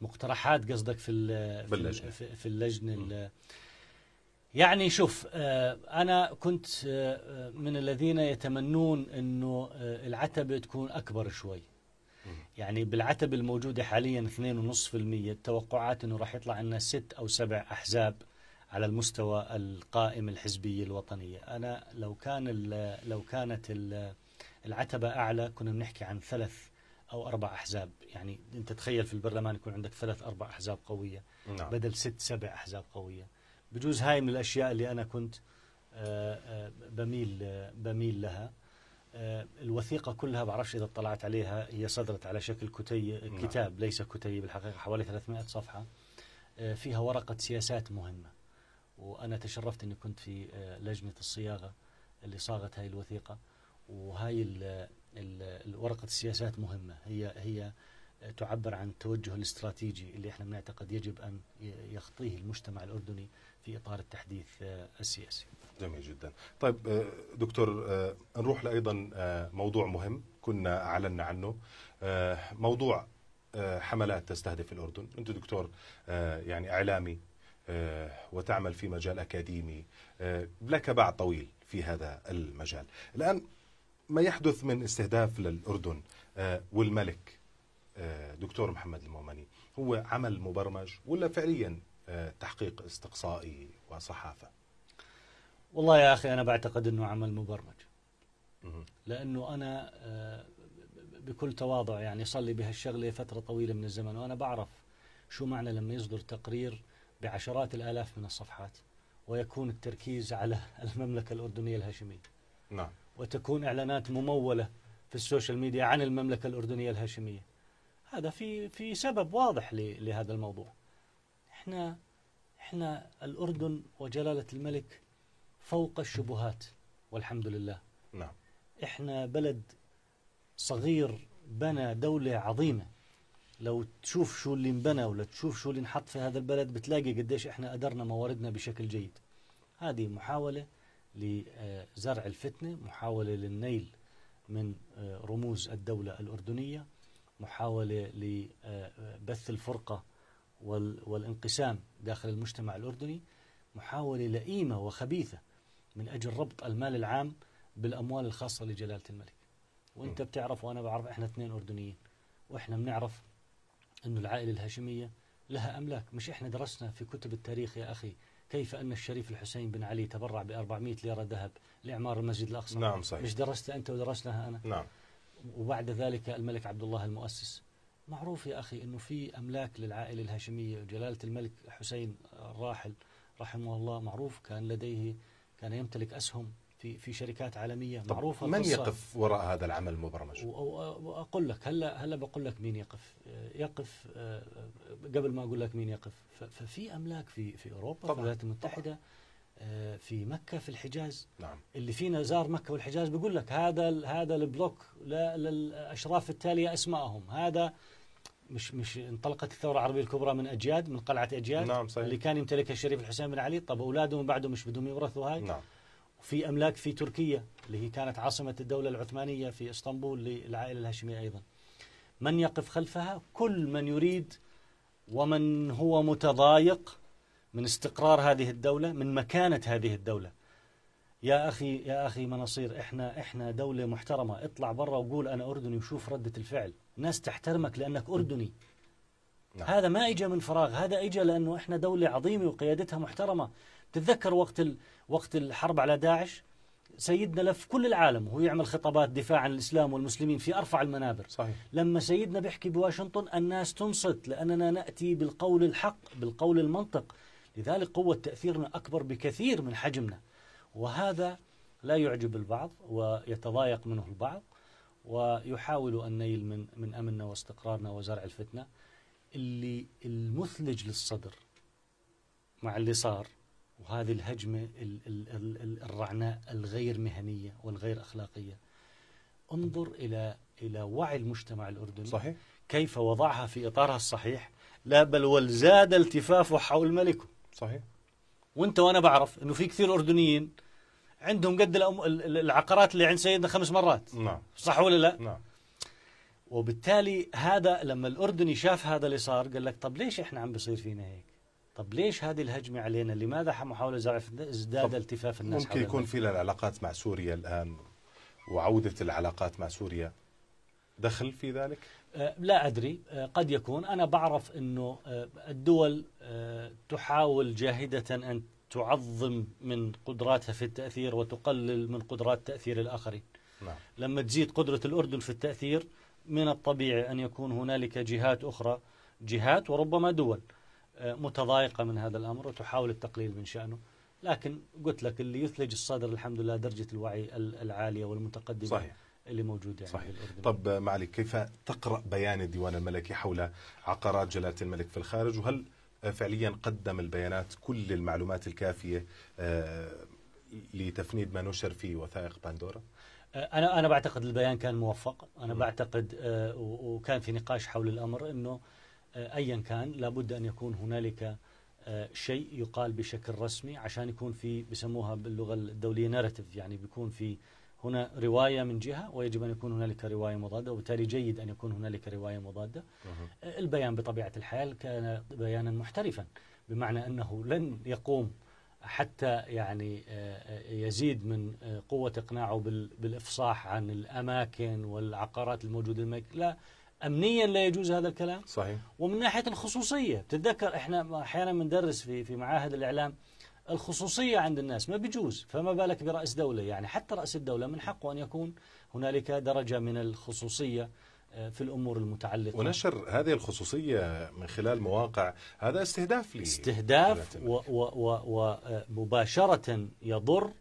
مقترحات قصدك في اللجنة. في, اللجنة يعني شوف آه، أنا كنت من الذين يتمنون أنه العتبة تكون أكبر شوي يعني بالعتبة الموجودة حاليا 2.5% التوقعات أنه راح يطلع لنا ست أو سبع أحزاب على المستوى القائم الحزبي الوطنية أنا لو كان لو كانت العتبة أعلى كنا بنحكي عن ثلاث أو أربع أحزاب يعني أنت تخيل في البرلمان يكون عندك ثلاث أربع أحزاب قوية نعم. بدل ست سبع أحزاب قوية بجوز هاي من الأشياء اللي أنا كنت آه، آه، بميل بميل لها آه، الوثيقة كلها بعرفش إذا اطلعت عليها هي صدرت على شكل كتي نعم. كتاب ليس كتيب الحقيقة حوالي 300 صفحة فيها ورقة سياسات مهمة وانا تشرفت اني كنت في آه، لجنه الصياغه اللي صاغت هاي الوثيقه وهاي ورقه السياسات مهمه هي هي آه، تعبر عن التوجه الاستراتيجي اللي احنا بنعتقد يجب ان يخطيه المجتمع الاردني في اطار التحديث آه، السياسي. جميل جدا. طيب دكتور نروح لايضا موضوع مهم كنا اعلنا عنه موضوع حملات تستهدف الاردن، انت دكتور يعني اعلامي آه، وتعمل في مجال أكاديمي آه، لك باع طويل في هذا المجال الآن ما يحدث من استهداف للأردن آه، والملك دكتور محمد المومني هو عمل مبرمج ولا فعليا تحقيق استقصائي وصحافة والله يا أخي أنا بعتقد أنه عمل مبرمج لأنه أنا بكل تواضع يعني صار لي بهالشغلة فترة طويلة من الزمن وأنا بعرف شو معنى لما يصدر تقرير بعشرات الآلاف من الصفحات ويكون التركيز على المملكة الأردنية الهاشمية نعم وتكون إعلانات ممولة في السوشيال ميديا عن المملكة الأردنية الهاشمية هذا في في سبب واضح لهذا الموضوع احنا احنا الأردن وجلالة الملك فوق الشبهات والحمد لله نعم احنا بلد صغير بنى دولة عظيمة لو تشوف شو اللي انبنى ولا تشوف شو اللي انحط في هذا البلد بتلاقي قديش احنا أدرنا مواردنا بشكل جيد هذه محاولة لزرع الفتنة محاولة للنيل من آه، رموز الدولة الأردنية محاولة لبث الفرقة والانقسام داخل المجتمع الأردني محاولة لئيمة وخبيثة من أجل ربط المال العام بالأموال الخاصة لجلالة الملك وانت بتعرف وانا بعرف احنا اثنين اردنيين واحنا بنعرف أن العائلة الهاشمية لها أملاك مش إحنا درسنا في كتب التاريخ يا أخي كيف أن الشريف الحسين بن علي تبرع بأربعمائة 400 ليرة ذهب لإعمار المسجد الأقصى نعم صحيح مش درست أنت ودرسناها أنا نعم وبعد ذلك الملك عبد الله المؤسس معروف يا أخي أنه في أملاك للعائلة الهاشمية جلالة الملك حسين الراحل رحمه الله معروف كان لديه كان يمتلك أسهم في في شركات عالميه معروفه من يقف وراء هذا العمل المبرمج؟ واقول لك هلا هلا بقول لك مين يقف يقف آه، قبل ما اقول لك مين يقف ففي املاك في في اوروبا طبعا. في الولايات المتحده آه، في مكه في الحجاز نعم. اللي فينا زار مكه والحجاز بيقول لك هذا هذا البلوك للاشراف التاليه اسمائهم هذا مش مش انطلقت الثوره العربيه الكبرى من اجياد من قلعه اجياد نعم صحيح. اللي كان يمتلكها الشريف الحسين بن علي طب اولاده من بعده مش بدهم يورثوا هاي نعم في أملاك في تركيا اللي هي كانت عاصمة الدولة العثمانية في إسطنبول للعائلة الهاشمية أيضا من يقف خلفها كل من يريد ومن هو متضايق من استقرار هذه الدولة من مكانة هذه الدولة يا أخي يا أخي مناصير إحنا إحنا دولة محترمة اطلع برا وقول أنا أردني وشوف ردة الفعل الناس تحترمك لأنك أردني نعم. هذا ما اجى من فراغ هذا اجى لأنه إحنا دولة عظيمة وقيادتها محترمة تتذكر وقت ال... وقت الحرب على داعش سيدنا لف كل العالم وهو يعمل خطابات دفاع عن الإسلام والمسلمين في أرفع المنابر صحيح. لما سيدنا بيحكي بواشنطن الناس تنصت لأننا نأتي بالقول الحق بالقول المنطق لذلك قوة تأثيرنا أكبر بكثير من حجمنا وهذا لا يعجب البعض ويتضايق منه البعض ويحاول النيل من من امننا واستقرارنا وزرع الفتنه اللي المثلج للصدر مع اللي صار وهذه الهجمة الرعناء الغير مهنية والغير أخلاقية انظر إلى إلى وعي المجتمع الأردني صحيح كيف وضعها في إطارها الصحيح لا بل والزاد التفافه حول ملكه صحيح وانت وانا بعرف انه في كثير اردنيين عندهم قد العقارات اللي عند سيدنا خمس مرات نعم صح ولا لا؟ نعم وبالتالي هذا لما الاردني شاف هذا اللي صار قال لك طب ليش احنا عم بصير فينا هيك؟ طب ليش هذه الهجمة علينا؟ لماذا محاولة زعف ازداد التفاف الناس ممكن يكون في العلاقات مع سوريا الآن وعودة العلاقات مع سوريا دخل في ذلك؟ أه، لا أدري أه، قد يكون أنا بعرف أنه أه، الدول تحاول جاهدة أن تعظم من قدراتها في التأثير وتقلل من قدرات تأثير الآخرين نعم. لما تزيد قدرة الأردن في التأثير من الطبيعي أن يكون هنالك جهات أخرى جهات وربما دول متضايقة من هذا الأمر وتحاول التقليل من شأنه لكن قلت لك اللي يثلج الصدر الحمد لله درجة الوعي العالية والمتقدمة صحيح. اللي موجودة يعني صحيح. طب معلي كيف تقرأ بيان الديوان الملكي حول عقارات جلالة الملك في الخارج وهل فعليا قدم البيانات كل المعلومات الكافية آه، لتفنيد ما نشر في وثائق بندورا؟ آه، أنا أنا بعتقد البيان كان موفق، أنا بعتقد آه، وكان في نقاش حول الأمر أنه آه، أيا كان لابد أن يكون هنالك آه، شيء يقال بشكل رسمي عشان يكون في بسموها باللغة الدولية ناريتيف يعني بيكون في هنا رواية من جهة ويجب أن يكون هنالك رواية مضادة وبالتالي جيد أن يكون هنالك رواية مضادة آه، البيان بطبيعة الحال كان بيانا محترفا بمعنى أنه لن يقوم حتى يعني يزيد من قوة إقناعه بالإفصاح عن الأماكن والعقارات الموجودة لا امنيا لا يجوز هذا الكلام صحيح ومن ناحيه الخصوصيه تتذكر احنا احيانا بندرس في في معاهد الاعلام الخصوصيه عند الناس ما بيجوز فما بالك براس دوله يعني حتى راس الدوله من حقه ان يكون هنالك درجه من الخصوصيه آه، في الامور المتعلقه ونشر هذه الخصوصيه من خلال مواقع هذا استهداف لي استهداف ومباشره آه، يضر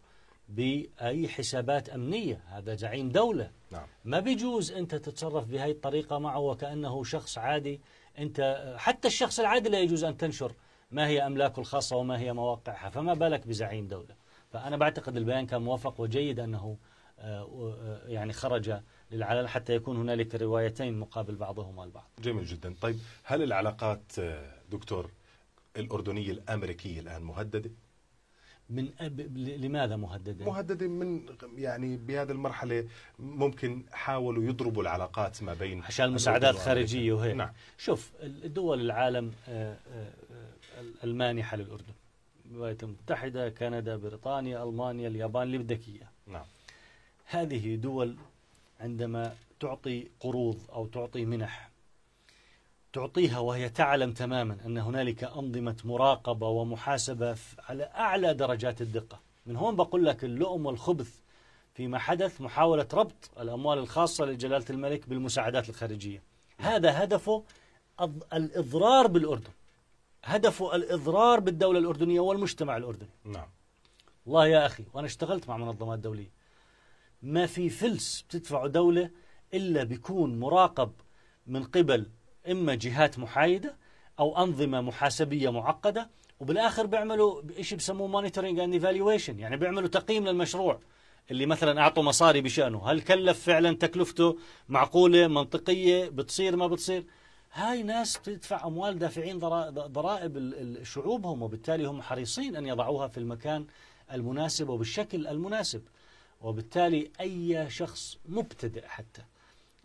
باي حسابات امنيه هذا زعيم دوله نعم. ما بيجوز انت تتصرف بهي الطريقه معه وكانه شخص عادي انت حتى الشخص العادي لا يجوز ان تنشر ما هي املاكه الخاصه وما هي مواقعها فما بالك بزعيم دوله فانا بعتقد البيان كان موفق وجيد انه آه، آه، يعني خرج للعلن حتى يكون هنالك روايتين مقابل بعضهما البعض جميل جدا طيب هل العلاقات آه، دكتور الأردنية الأمريكية الآن مهددة؟ من أب... لماذا مهددين؟ مهددين من يعني بهذه المرحله ممكن حاولوا يضربوا العلاقات ما بين عشان المساعدات الخارجيه وهيك نعم. شوف دول العالم آه، آه، آه، المانحه للاردن الولايات المتحده، كندا، بريطانيا، المانيا، اليابان اللي بدك اياه نعم هذه دول عندما تعطي قروض او تعطي منح تعطيها وهي تعلم تماما أن هنالك أنظمة مراقبة ومحاسبة على أعلى درجات الدقة من هون بقول لك اللؤم والخبث فيما حدث محاولة ربط الأموال الخاصة لجلالة الملك بالمساعدات الخارجية هذا هدفه الإضرار بالأردن هدفه الإضرار بالدولة الأردنية والمجتمع الأردني نعم والله يا أخي وأنا اشتغلت مع منظمات دولية ما في فلس بتدفعه دولة إلا بيكون مراقب من قبل إما جهات محايدة أو أنظمة محاسبية معقدة وبالآخر بيعملوا شيء بسموه مونيتورنج اند ايفالويشن يعني بيعملوا تقييم للمشروع اللي مثلا أعطوا مصاري بشأنه هل كلف فعلا تكلفته معقولة منطقية بتصير ما بتصير هاي ناس بتدفع أموال دافعين ضرائب شعوبهم وبالتالي هم حريصين أن يضعوها في المكان المناسب وبالشكل المناسب وبالتالي أي شخص مبتدئ حتى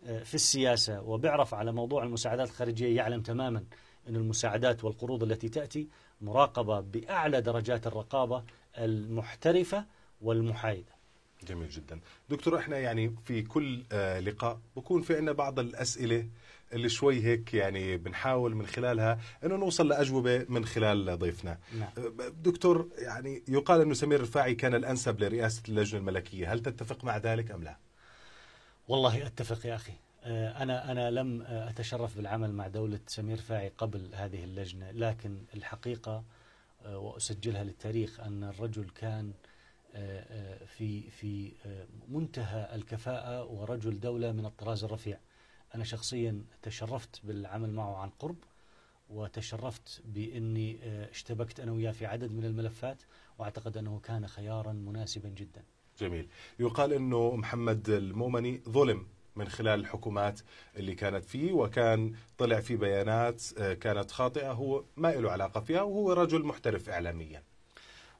آه، في السياسة وبيعرف على موضوع المساعدات الخارجية يعلم تماما أن المساعدات والقروض التي تأتي مراقبة بأعلى درجات الرقابة المحترفة والمحايدة جميل جدا دكتور احنا يعني في كل آه، لقاء بكون في عندنا بعض الاسئله اللي شوي هيك يعني بنحاول من خلالها انه نوصل لاجوبه من خلال ضيفنا نعم. آه، دكتور يعني يقال انه سمير الرفاعي كان الانسب لرئاسه اللجنه الملكيه هل تتفق مع ذلك ام لا والله أتفق يا أخي آه، أنا أنا لم أتشرف بالعمل مع دولة سمير فاعي قبل هذه اللجنة لكن الحقيقة آه، وأسجلها للتاريخ أن الرجل كان آه، في في منتهى الكفاءة ورجل دولة من الطراز الرفيع أنا شخصيا تشرفت بالعمل معه عن قرب وتشرفت بأني اشتبكت أنا وياه في عدد من الملفات وأعتقد أنه كان خيارا مناسبا جدا جميل يقال أنه محمد المومني ظلم من خلال الحكومات اللي كانت فيه وكان طلع في بيانات آه، كانت خاطئة هو ما له علاقة فيها وهو رجل محترف إعلاميا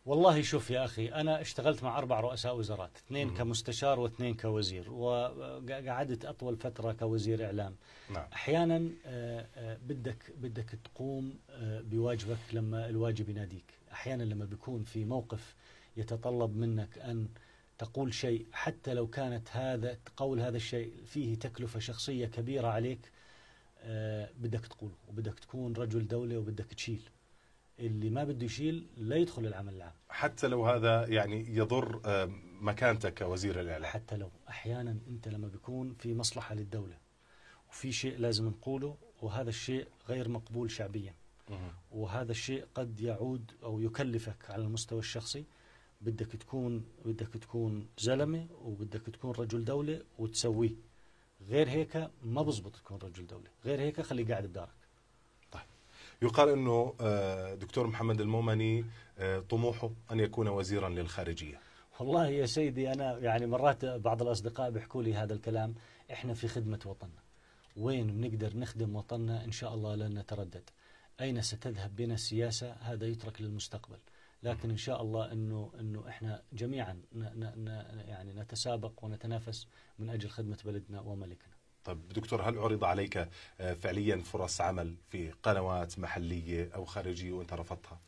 والله شوف يا أخي أنا اشتغلت مع أربع رؤساء وزارات اثنين كمستشار واثنين كوزير وقعدت أطول فترة كوزير إعلام نعم. أحيانا آه، آه، بدك, بدك تقوم بواجبك لما الواجب يناديك أحيانا لما بيكون في موقف يتطلب منك أن تقول شيء حتى لو كانت هذا قول هذا الشيء فيه تكلفة شخصية كبيرة عليك آه، بدك تقوله وبدك تكون رجل دولة وبدك تشيل اللي ما بده يشيل لا يدخل العمل العام حتى لو هذا يعني يضر آه، مكانتك كوزير الاعلام حتى لو احيانا انت لما بيكون في مصلحه للدوله وفي شيء لازم نقوله وهذا الشيء غير مقبول شعبيا وهذا الشيء قد يعود او يكلفك على المستوى الشخصي بدك تكون بدك تكون زلمه وبدك تكون رجل دوله وتسويه غير هيك ما بزبط تكون رجل دوله غير هيك خلي قاعد بدارك طيب يقال انه آه، دكتور محمد المومني آه، طموحه ان يكون وزيرا للخارجيه والله يا سيدي انا يعني مرات بعض الاصدقاء بيحكوا لي هذا الكلام احنا في خدمه وطننا وين بنقدر نخدم وطننا ان شاء الله لن نتردد اين ستذهب بنا السياسه هذا يترك للمستقبل لكن ان شاء الله انه انه احنا جميعا ن ن يعني نتسابق ونتنافس من اجل خدمه بلدنا وملكنا. طيب دكتور هل عرض عليك آه، فعليا فرص عمل في قنوات محليه او خارجيه وانت رفضتها؟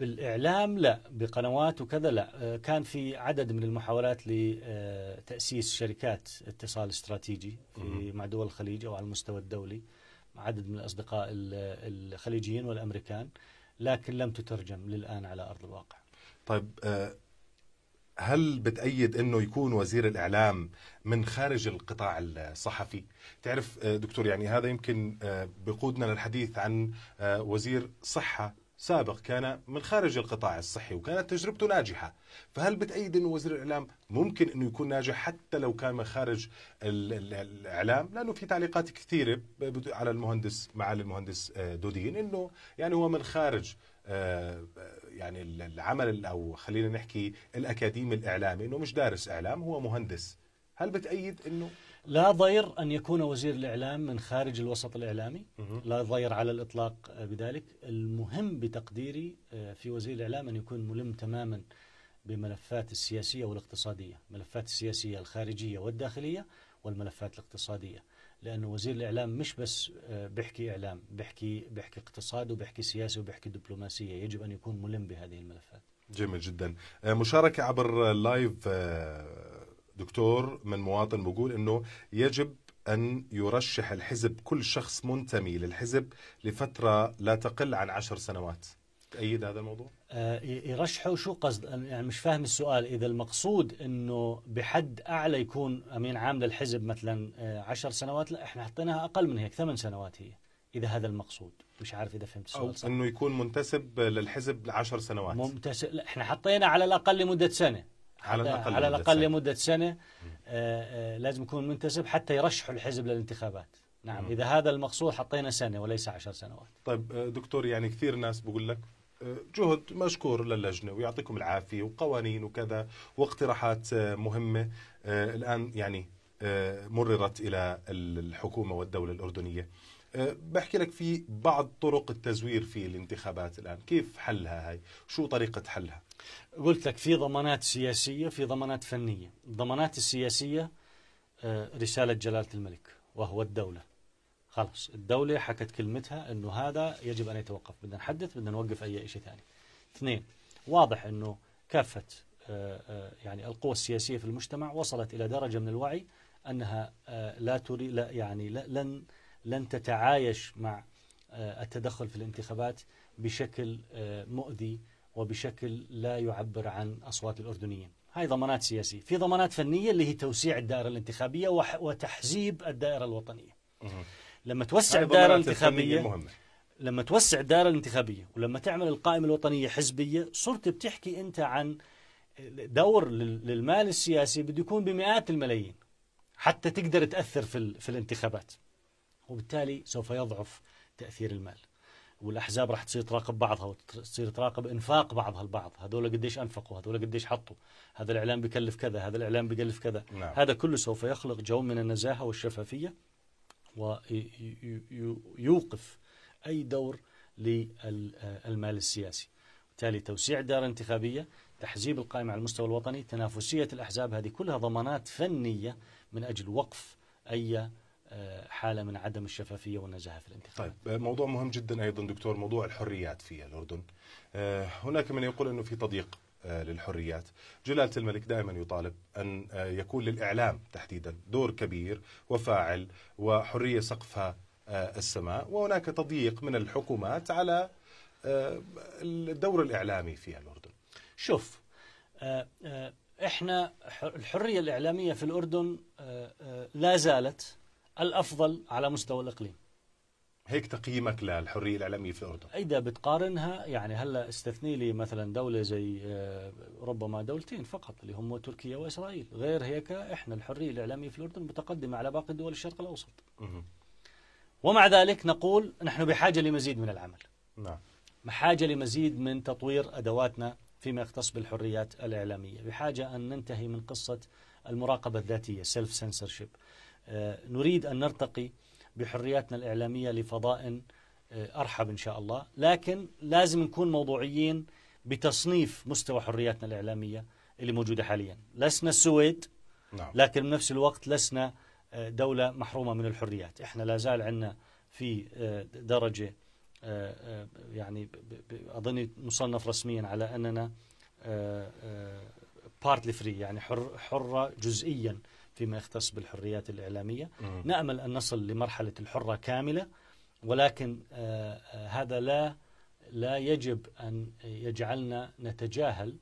بالاعلام لا بقنوات وكذا لا آه، كان في عدد من المحاولات لتاسيس آه، شركات اتصال استراتيجي في مع دول الخليج او على المستوى الدولي مع عدد من الاصدقاء الخليجيين والامريكان لكن لم تترجم للآن على أرض الواقع طيب آه، هل بتأيد أنه يكون وزير الإعلام من خارج القطاع الصحفي تعرف آه، دكتور يعني هذا يمكن آه، بقودنا للحديث عن وزير صحة سابق كان من خارج القطاع الصحي وكانت تجربته ناجحة فهل بتأيد أنه وزير الإعلام ممكن أنه يكون ناجح حتى لو كان من خارج الإعلام لأنه في تعليقات كثيرة على المهندس معالي المهندس آه، دودين أنه يعني هو من خارج آه، آه، يعني العمل أو خلينا نحكي الأكاديمي الإعلامي أنه مش دارس إعلام هو مهندس هل بتأيد أنه لا ضير أن يكون وزير الإعلام من خارج الوسط الإعلامي لا ضير على الإطلاق بذلك المهم بتقديري آه، في وزير الإعلام أن يكون ملم تماما بملفات السياسية والاقتصادية ملفات السياسية الخارجية والداخلية والملفات الاقتصادية لأنه وزير الإعلام مش بس آه، بيحكي إعلام بيحكي, بيحكي اقتصاد وبيحكي سياسة وبيحكي دبلوماسية يجب أن يكون ملم بهذه الملفات جميل جدا آه، مشاركة عبر لايف دكتور من مواطن بقول انه يجب أن يرشح الحزب كل شخص منتمي للحزب لفترة لا تقل عن عشر سنوات تأيد هذا الموضوع؟ آه، يرشحوا شو قصد يعني مش فاهم السؤال إذا المقصود أنه بحد أعلى يكون أمين عام للحزب مثلا آه، عشر سنوات لا إحنا حطيناها أقل من هيك ثمان سنوات هي إذا هذا المقصود مش عارف إذا فهمت السؤال أو صح. أنه يكون منتسب للحزب لعشر سنوات منتسب لا إحنا حطينا على الأقل لمدة سنة على الأقل, على الأقل لمدة, سنة, سنة آه، آه، لازم يكون منتسب حتى يرشحوا الحزب للانتخابات نعم مم. إذا هذا المقصود حطينا سنة وليس عشر سنوات طيب آه، دكتور يعني كثير ناس بقول لك جهد مشكور للجنة ويعطيكم العافية وقوانين وكذا واقتراحات مهمة الآن يعني مررت إلى الحكومة والدولة الأردنية بحكي لك في بعض طرق التزوير في الانتخابات الآن كيف حلها هاي شو طريقة حلها قلت لك في ضمانات سياسية في ضمانات فنية الضمانات السياسية آه، رسالة جلالة الملك وهو الدولة خلاص الدولة حكت كلمتها انه هذا يجب ان يتوقف بدنا نحدث بدنا نوقف اي شيء ثاني اثنين واضح انه كافة آه، آه، يعني القوى السياسية في المجتمع وصلت الى درجة من الوعي انها لا تري لا يعني لن لن تتعايش مع التدخل في الانتخابات بشكل مؤذي وبشكل لا يعبر عن أصوات الأردنيين هاي ضمانات سياسية في ضمانات فنية اللي هي توسيع الدائرة الانتخابية وتحزيب الدائرة الوطنية لما توسع الدائرة الانتخابية لما توسع الدائرة الانتخابية ولما تعمل القائمة الوطنية حزبية صرت بتحكي أنت عن دور للمال السياسي بده يكون بمئات الملايين حتى تقدر تأثر في, في الانتخابات وبالتالي سوف يضعف تأثير المال والاحزاب راح تصير تراقب بعضها وتصير تراقب انفاق بعضها البعض هذول قديش انفقوا هذول قديش حطوا هذا الاعلام بكلف كذا هذا الاعلام بكلف كذا نعم. هذا كله سوف يخلق جو من النزاهه والشفافيه ويوقف اي دور للمال السياسي بالتالي توسيع الدائره الانتخابيه تحزيب القائمه على المستوى الوطني تنافسيه الاحزاب هذه كلها ضمانات فنيه من اجل وقف اي آه، حالة من عدم الشفافية والنزاهة في الانتخابات طيب آه، موضوع مهم جدا أيضا دكتور موضوع الحريات في الأردن آه، هناك من يقول أنه في تضييق للحريات جلالة الملك دائما يطالب أن يكون للإعلام تحديدا دور كبير وفاعل وحرية سقفها السماء وهناك تضييق من الحكومات على الدور الإعلامي في الأردن شوف احنا الحرية الإعلامية في الأردن لا زالت الأفضل على مستوى الإقليم هيك تقييمك للحريه الاعلاميه في الاردن اذا بتقارنها يعني هلا استثني لي مثلا دوله زي آه، ربما دولتين فقط اللي هم تركيا واسرائيل غير هيك احنا الحريه الاعلاميه في الاردن متقدمه على باقي دول الشرق الاوسط ومع ذلك نقول نحن بحاجه لمزيد من العمل نعم بحاجه لمزيد من تطوير ادواتنا فيما يختص بالحريات الاعلاميه بحاجه ان ننتهي من قصه المراقبه الذاتيه سيلف سنسورشيب آه، نريد أن نرتقي بحرياتنا الإعلامية لفضاء آه، أرحب إن شاء الله لكن لازم نكون موضوعيين بتصنيف مستوى حرياتنا الإعلامية اللي موجودة حاليا لسنا السويد نعم. لكن بنفس الوقت لسنا آه، دولة محرومة من الحريات احنا لا زال عندنا في درجة يعني أظن مصنف رسميا على أننا بارتلي فري يعني حر حرة جزئيا فيما يختص بالحريات الإعلامية مم. نأمل أن نصل لمرحلة الحرة كاملة ولكن آه، آه، هذا لا لا يجب أن يجعلنا نتجاهل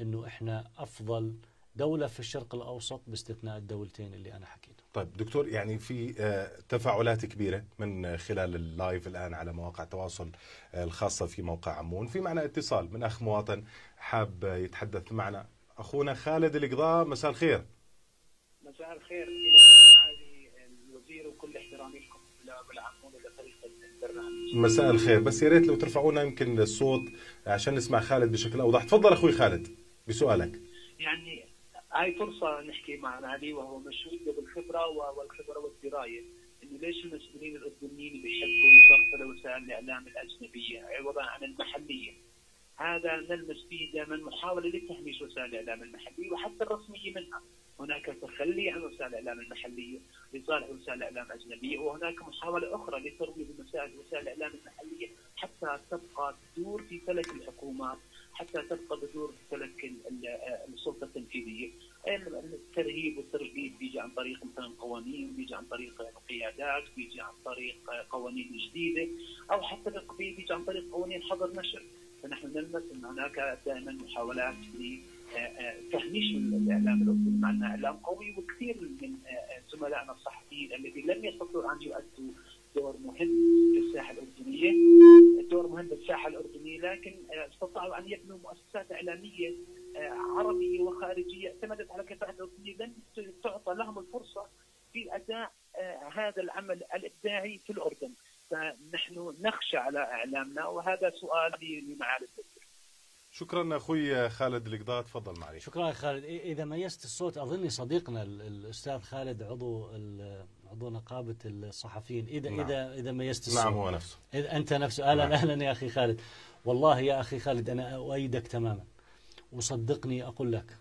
أنه إحنا أفضل دولة في الشرق الأوسط باستثناء الدولتين اللي أنا حكيتهم طيب دكتور يعني في آه، تفاعلات كبيرة من خلال اللايف الآن على مواقع التواصل الخاصة في موقع عمون في معنا اتصال من أخ مواطن حاب يتحدث معنا أخونا خالد القضاء مساء الخير مساء الخير الى كل معالي الوزير وكل احترامي لكم ولعمون ولفريق البرنامج. مساء الخير بس يا ريت لو ترفعونا يمكن الصوت عشان نسمع خالد بشكل اوضح تفضل اخوي خالد بسؤالك يعني هاي فرصه نحكي مع علي وهو مشهود بالخبره والخبره والدرايه انه ليش المسؤولين الاردنيين بيحبوا يصرفوا لوسائل الاعلام الاجنبيه عوضا عن المحليه هذا نلمس فيه دائما محاولة لتهميش وسائل الإعلام المحلية وحتى الرسمية منها هناك تخلي عن وسائل الإعلام المحلية لصالح وسائل الاعلام أجنبية وهناك محاولة أخرى لترويج وسائل الإعلام المحلية حتى تبقى تدور في فلك الحكومات حتى تبقى تدور في فلك السلطة التنفيذية الترهيب والترهيب بيجي عن طريق مثلا قوانين بيجي عن طريق قيادات بيجي عن طريق قوانين جديدة أو حتى بيجي عن طريق قوانين حظر نشر فنحن نلمس ان هناك دائما محاولات لتهميش آه، آه، الاعلام الاردني مع انه اعلام قوي وكثير من آه، زملائنا الصحفيين الذي لم يستطيعوا ان يؤدوا دور مهم في الساحه الاردنيه دور مهم في الساحه الاردنيه لكن استطاعوا ان يبنوا مؤسسات اعلاميه عربيه وخارجيه اعتمدت على كفاءه الاردنيه لم تعطى لهم الفرصه في اداء هذا العمل الابداعي في الاردن. فنحن نخشى على اعلامنا وهذا سؤال لمعالي الدكتور. شكرا اخوي خالد القضاء تفضل معي. شكرا خالد اذا ميزت الصوت اظني صديقنا الاستاذ خالد عضو عضو نقابه الصحفيين اذا نعم. اذا اذا ميزت الصوت. نعم هو نفسه. إذا انت نفسه اهلا نعم. اهلا يا اخي خالد. والله يا اخي خالد انا اؤيدك تماما. وصدقني اقول لك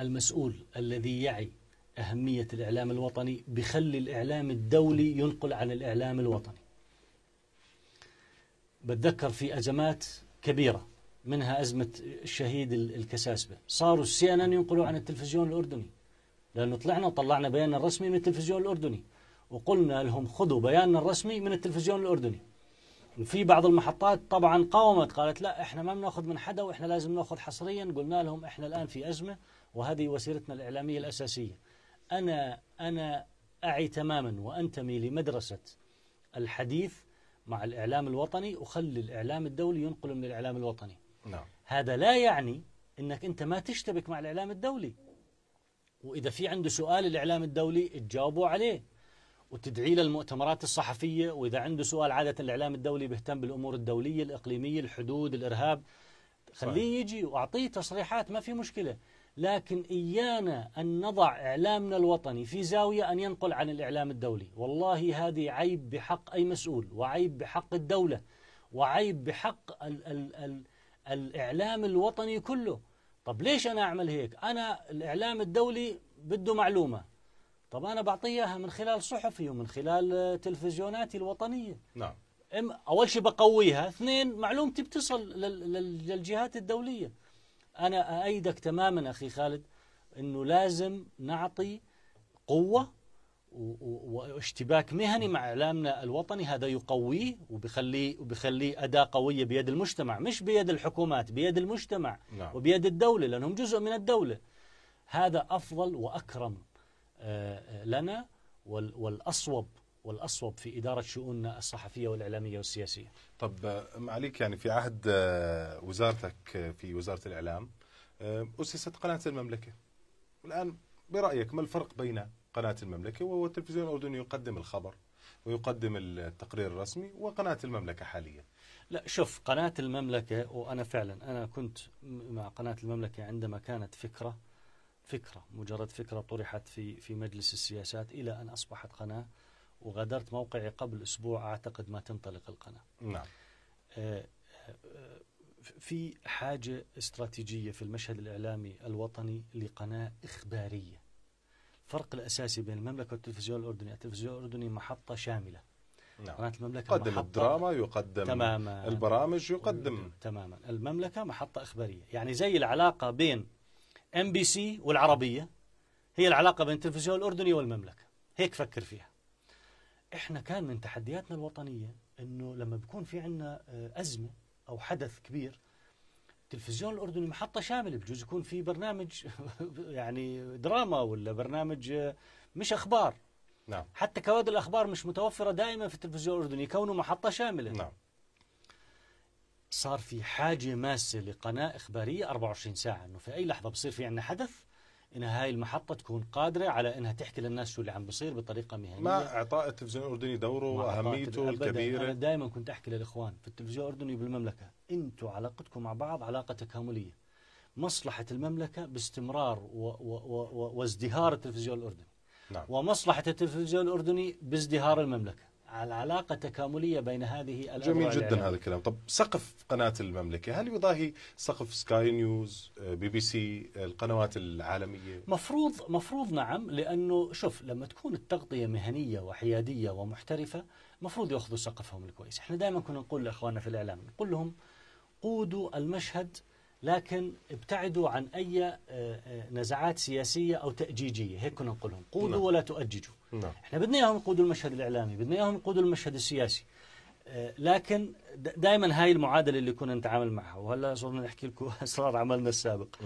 المسؤول الذي يعي أهمية الإعلام الوطني بخلي الإعلام الدولي ينقل عن الإعلام الوطني بتذكر في أزمات كبيرة منها أزمة الشهيد الكساسبة صاروا السي ان ان ينقلوا عن التلفزيون الأردني لأنه طلعنا وطلعنا بياننا الرسمي من التلفزيون الأردني وقلنا لهم خذوا بياننا الرسمي من التلفزيون الأردني وفي بعض المحطات طبعا قاومت قالت لا احنا ما بناخذ من حدا واحنا لازم ناخذ حصريا قلنا لهم احنا الان في ازمه وهذه وسيلتنا الاعلاميه الاساسيه أنا أنا أعي تماما وأنتمي لمدرسة الحديث مع الإعلام الوطني أخلي الإعلام الدولي ينقل من الإعلام الوطني نعم. هذا لا يعني أنك أنت ما تشتبك مع الإعلام الدولي وإذا في عنده سؤال الإعلام الدولي تجاوبوا عليه وتدعي للمؤتمرات الصحفية وإذا عنده سؤال عادة الإعلام الدولي بيهتم بالأمور الدولية الإقليمية الحدود الإرهاب خليه يجي وأعطيه تصريحات ما في مشكلة لكن إيانا أن نضع إعلامنا الوطني في زاوية أن ينقل عن الإعلام الدولي والله هذه عيب بحق أي مسؤول وعيب بحق الدولة وعيب بحق ال ال ال الإعلام الوطني كله طب ليش أنا أعمل هيك أنا الإعلام الدولي بده معلومة طب أنا بعطيها من خلال صحفي ومن خلال تلفزيوناتي الوطنية نعم أول شيء بقويها اثنين معلومتي بتصل للجهات الدولية أنا أأيدك تماما أخي خالد أنه لازم نعطي قوة واشتباك مهني مع إعلامنا الوطني هذا يقويه وبيخليه وبيخليه أداة قوية بيد المجتمع مش بيد الحكومات بيد المجتمع نعم. وبيد الدولة لأنهم جزء من الدولة هذا أفضل وأكرم آه، آه، لنا والأصوب والأصوب في إدارة شؤوننا الصحفية والإعلامية والسياسية طب معليك يعني في عهد آه، وزارتك آه، في وزارة الإعلام آه، أسست قناة المملكة الآن برأيك ما الفرق بين قناة المملكة وهو التلفزيون الأردني يقدم الخبر ويقدم التقرير الرسمي وقناة المملكة حاليا لا شوف قناة المملكة وأنا فعلا أنا كنت مع قناة المملكة عندما كانت فكرة فكرة مجرد فكرة طرحت في في مجلس السياسات إلى أن أصبحت قناة وغادرت موقعي قبل أسبوع أعتقد ما تنطلق القناة نعم آه، آه، في حاجة استراتيجية في المشهد الإعلامي الوطني لقناة إخبارية الفرق الأساسي بين المملكة والتلفزيون الأردني التلفزيون الأردني محطة شاملة نعم. قناة المملكة يقدم الدراما يقدم تماما البرامج يقدم تماما المملكة محطة إخبارية يعني زي العلاقة بين ام بي سي والعربية هي العلاقة بين التلفزيون الأردني والمملكة هيك فكر فيها احنا كان من تحدياتنا الوطنيه انه لما بيكون في عندنا آه، ازمه او حدث كبير التلفزيون الاردني محطه شامله بجوز يكون في برنامج يعني دراما ولا برنامج آه، مش اخبار نعم حتى كوادر الاخبار مش متوفره دائما في التلفزيون الاردني كونه محطه شامله نعم صار في حاجه ماسه لقناه اخباريه 24 ساعه انه في اي لحظه بصير في عندنا حدث ان هاي المحطه تكون قادره على انها تحكي للناس شو اللي عم بصير بطريقه مهنيه مع اعطاء التلفزيون الاردني دوره واهميته الكبيره انا دائما كنت احكي للاخوان في التلفزيون الاردني بالمملكه انتم علاقتكم مع بعض علاقه تكامليه مصلحه المملكه باستمرار و و و وازدهار التلفزيون الاردني نعم. ومصلحه التلفزيون الاردني بازدهار المملكه على علاقة تكاملية بين هذه الأمور جميل جدا هذا الكلام طب سقف قناة المملكة هل يضاهي سقف سكاي نيوز آه، بي بي سي آه، القنوات العالمية مفروض مفروض نعم لأنه شوف لما تكون التغطية مهنية وحيادية ومحترفة مفروض يأخذوا سقفهم الكويس احنا دائما كنا نقول لإخواننا في الإعلام نقول لهم قودوا المشهد لكن ابتعدوا عن أي آه، آه، نزعات سياسية أو تأجيجية هيك كنا نقولهم قودوا نعم. ولا تؤججوا نعم. احنا بدنا إياهم يقودوا المشهد الإعلامي بدنا إياهم يقودوا المشهد السياسي آه، لكن دائما هاي المعادلة اللي كنا نتعامل معها وهلا صرنا نحكي لكم أسرار عملنا السابق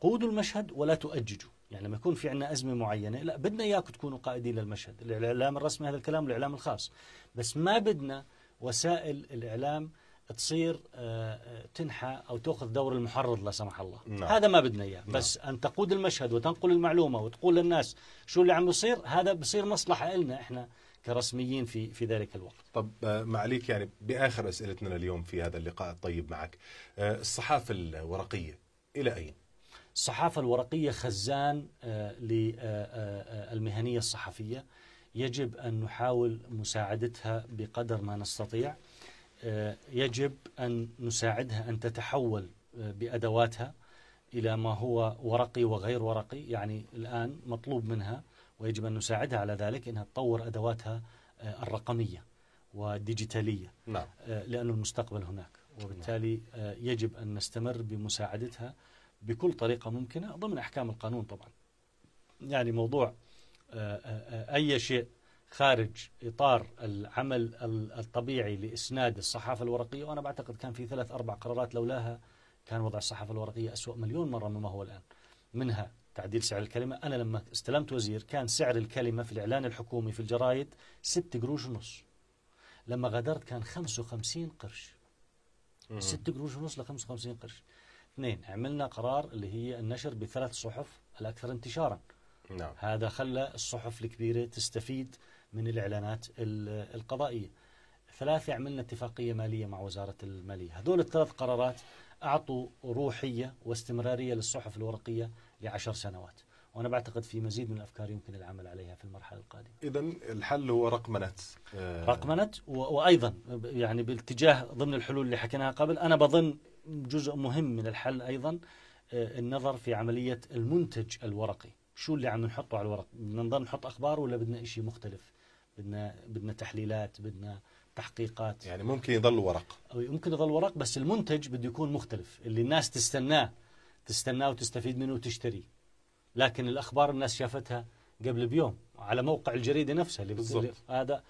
قودوا المشهد ولا تؤججوا يعني لما يكون في عندنا أزمة معينة لا بدنا إياكم تكونوا قائدين للمشهد الإعلام الرسمي هذا الكلام والإعلام الخاص بس ما بدنا وسائل الإعلام تصير آه، آه، تنحى او تاخذ دور المحرض لا سمح الله نعم. هذا ما بدنا اياه نعم. بس ان تقود المشهد وتنقل المعلومه وتقول للناس شو اللي عم يصير هذا بصير مصلحه لنا احنا كرسميين في في ذلك الوقت. طب آه، معليك يعني باخر اسئلتنا اليوم في هذا اللقاء الطيب معك الصحافه الورقيه الى اين؟ الصحافه الورقيه خزان للمهنيه الصحفيه يجب ان نحاول مساعدتها بقدر ما نستطيع. آه، يجب أن نساعدها أن تتحول آه، بأدواتها إلى ما هو ورقي وغير ورقي يعني الآن مطلوب منها ويجب أن نساعدها على ذلك أنها تطور أدواتها آه، الرقمية والديجيتالية نعم. لأن المستقبل هناك وبالتالي نعم. يجب أن نستمر بمساعدتها بكل طريقة ممكنة ضمن أحكام القانون طبعا يعني موضوع أي شيء خارج إطار العمل الطبيعي لإسناد الصحافة الورقية وأنا بعتقد كان في ثلاث أربع قرارات لولاها كان وضع الصحافة الورقية اسوء مليون مرة مما هو الآن منها تعديل سعر الكلمة أنا لما استلمت وزير كان سعر الكلمة في الإعلان الحكومي في الجرايد ست قروش ونص لما غادرت كان 55 قرش ست قروش ونص ل 55 قرش اثنين عملنا قرار اللي هي النشر بثلاث صحف الأكثر انتشارا نعم. هذا خلى الصحف الكبيرة تستفيد من الإعلانات القضائية ثلاثة عملنا اتفاقية مالية مع وزارة المالية هذول الثلاث قرارات أعطوا روحية واستمرارية للصحف الورقية لعشر سنوات وانا بعتقد في مزيد من الافكار يمكن العمل عليها في المرحله القادمه. اذا الحل هو رقمنه آه. رقمنه وايضا يعني باتجاه ضمن الحلول اللي حكيناها قبل انا بظن جزء مهم من الحل ايضا آه، النظر في عمليه المنتج الورقي، شو اللي عم نحطه على الورق؟ بدنا نضل نحط اخبار ولا بدنا شيء مختلف؟ بدنا بدنا تحليلات بدنا تحقيقات يعني ممكن يضل ورق ممكن يضل ورق بس المنتج بده يكون مختلف اللي الناس تستناه تستناه وتستفيد منه وتشتري لكن الأخبار الناس شافتها قبل بيوم على موقع الجريدة نفسها اللي بتقول هذا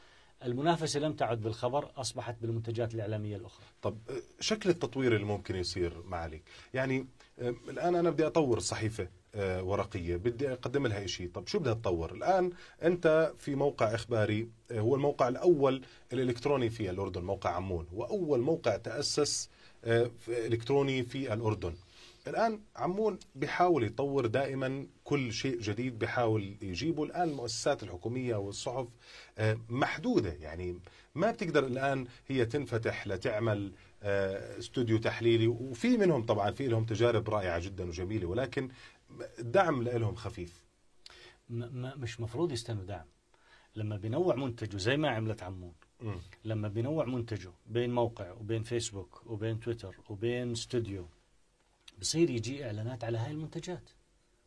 المنافسة لم تعد بالخبر أصبحت بالمنتجات الإعلامية الأخرى طب شكل التطوير اللي ممكن يصير معلك يعني آه، الآن أنا بدي أطور الصحيفة آه، ورقيه بدي اقدم لها شيء طب شو بدها تطور الان انت في موقع اخباري آه، هو الموقع الاول الالكتروني في الاردن موقع عمون واول موقع تاسس آه، الكتروني في الاردن الان عمون بحاول يطور دائما كل شيء جديد بحاول يجيبه الان المؤسسات الحكوميه والصحف محدوده يعني ما بتقدر الان هي تنفتح لتعمل استوديو تحليلي وفي منهم طبعا في لهم تجارب رائعه جدا وجميله ولكن الدعم لهم خفيف مش مفروض يستنوا دعم لما بينوع منتجه زي ما عملت عمون لما بينوع منتجه بين موقع وبين فيسبوك وبين تويتر وبين استوديو بصير يجي اعلانات على هاي المنتجات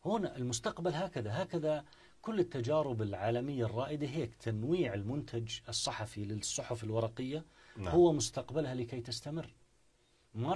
هنا المستقبل هكذا هكذا كل التجارب العالمية الرائدة هيك تنويع المنتج الصحفي للصحف الورقية نعم. هو مستقبلها لكي تستمر ما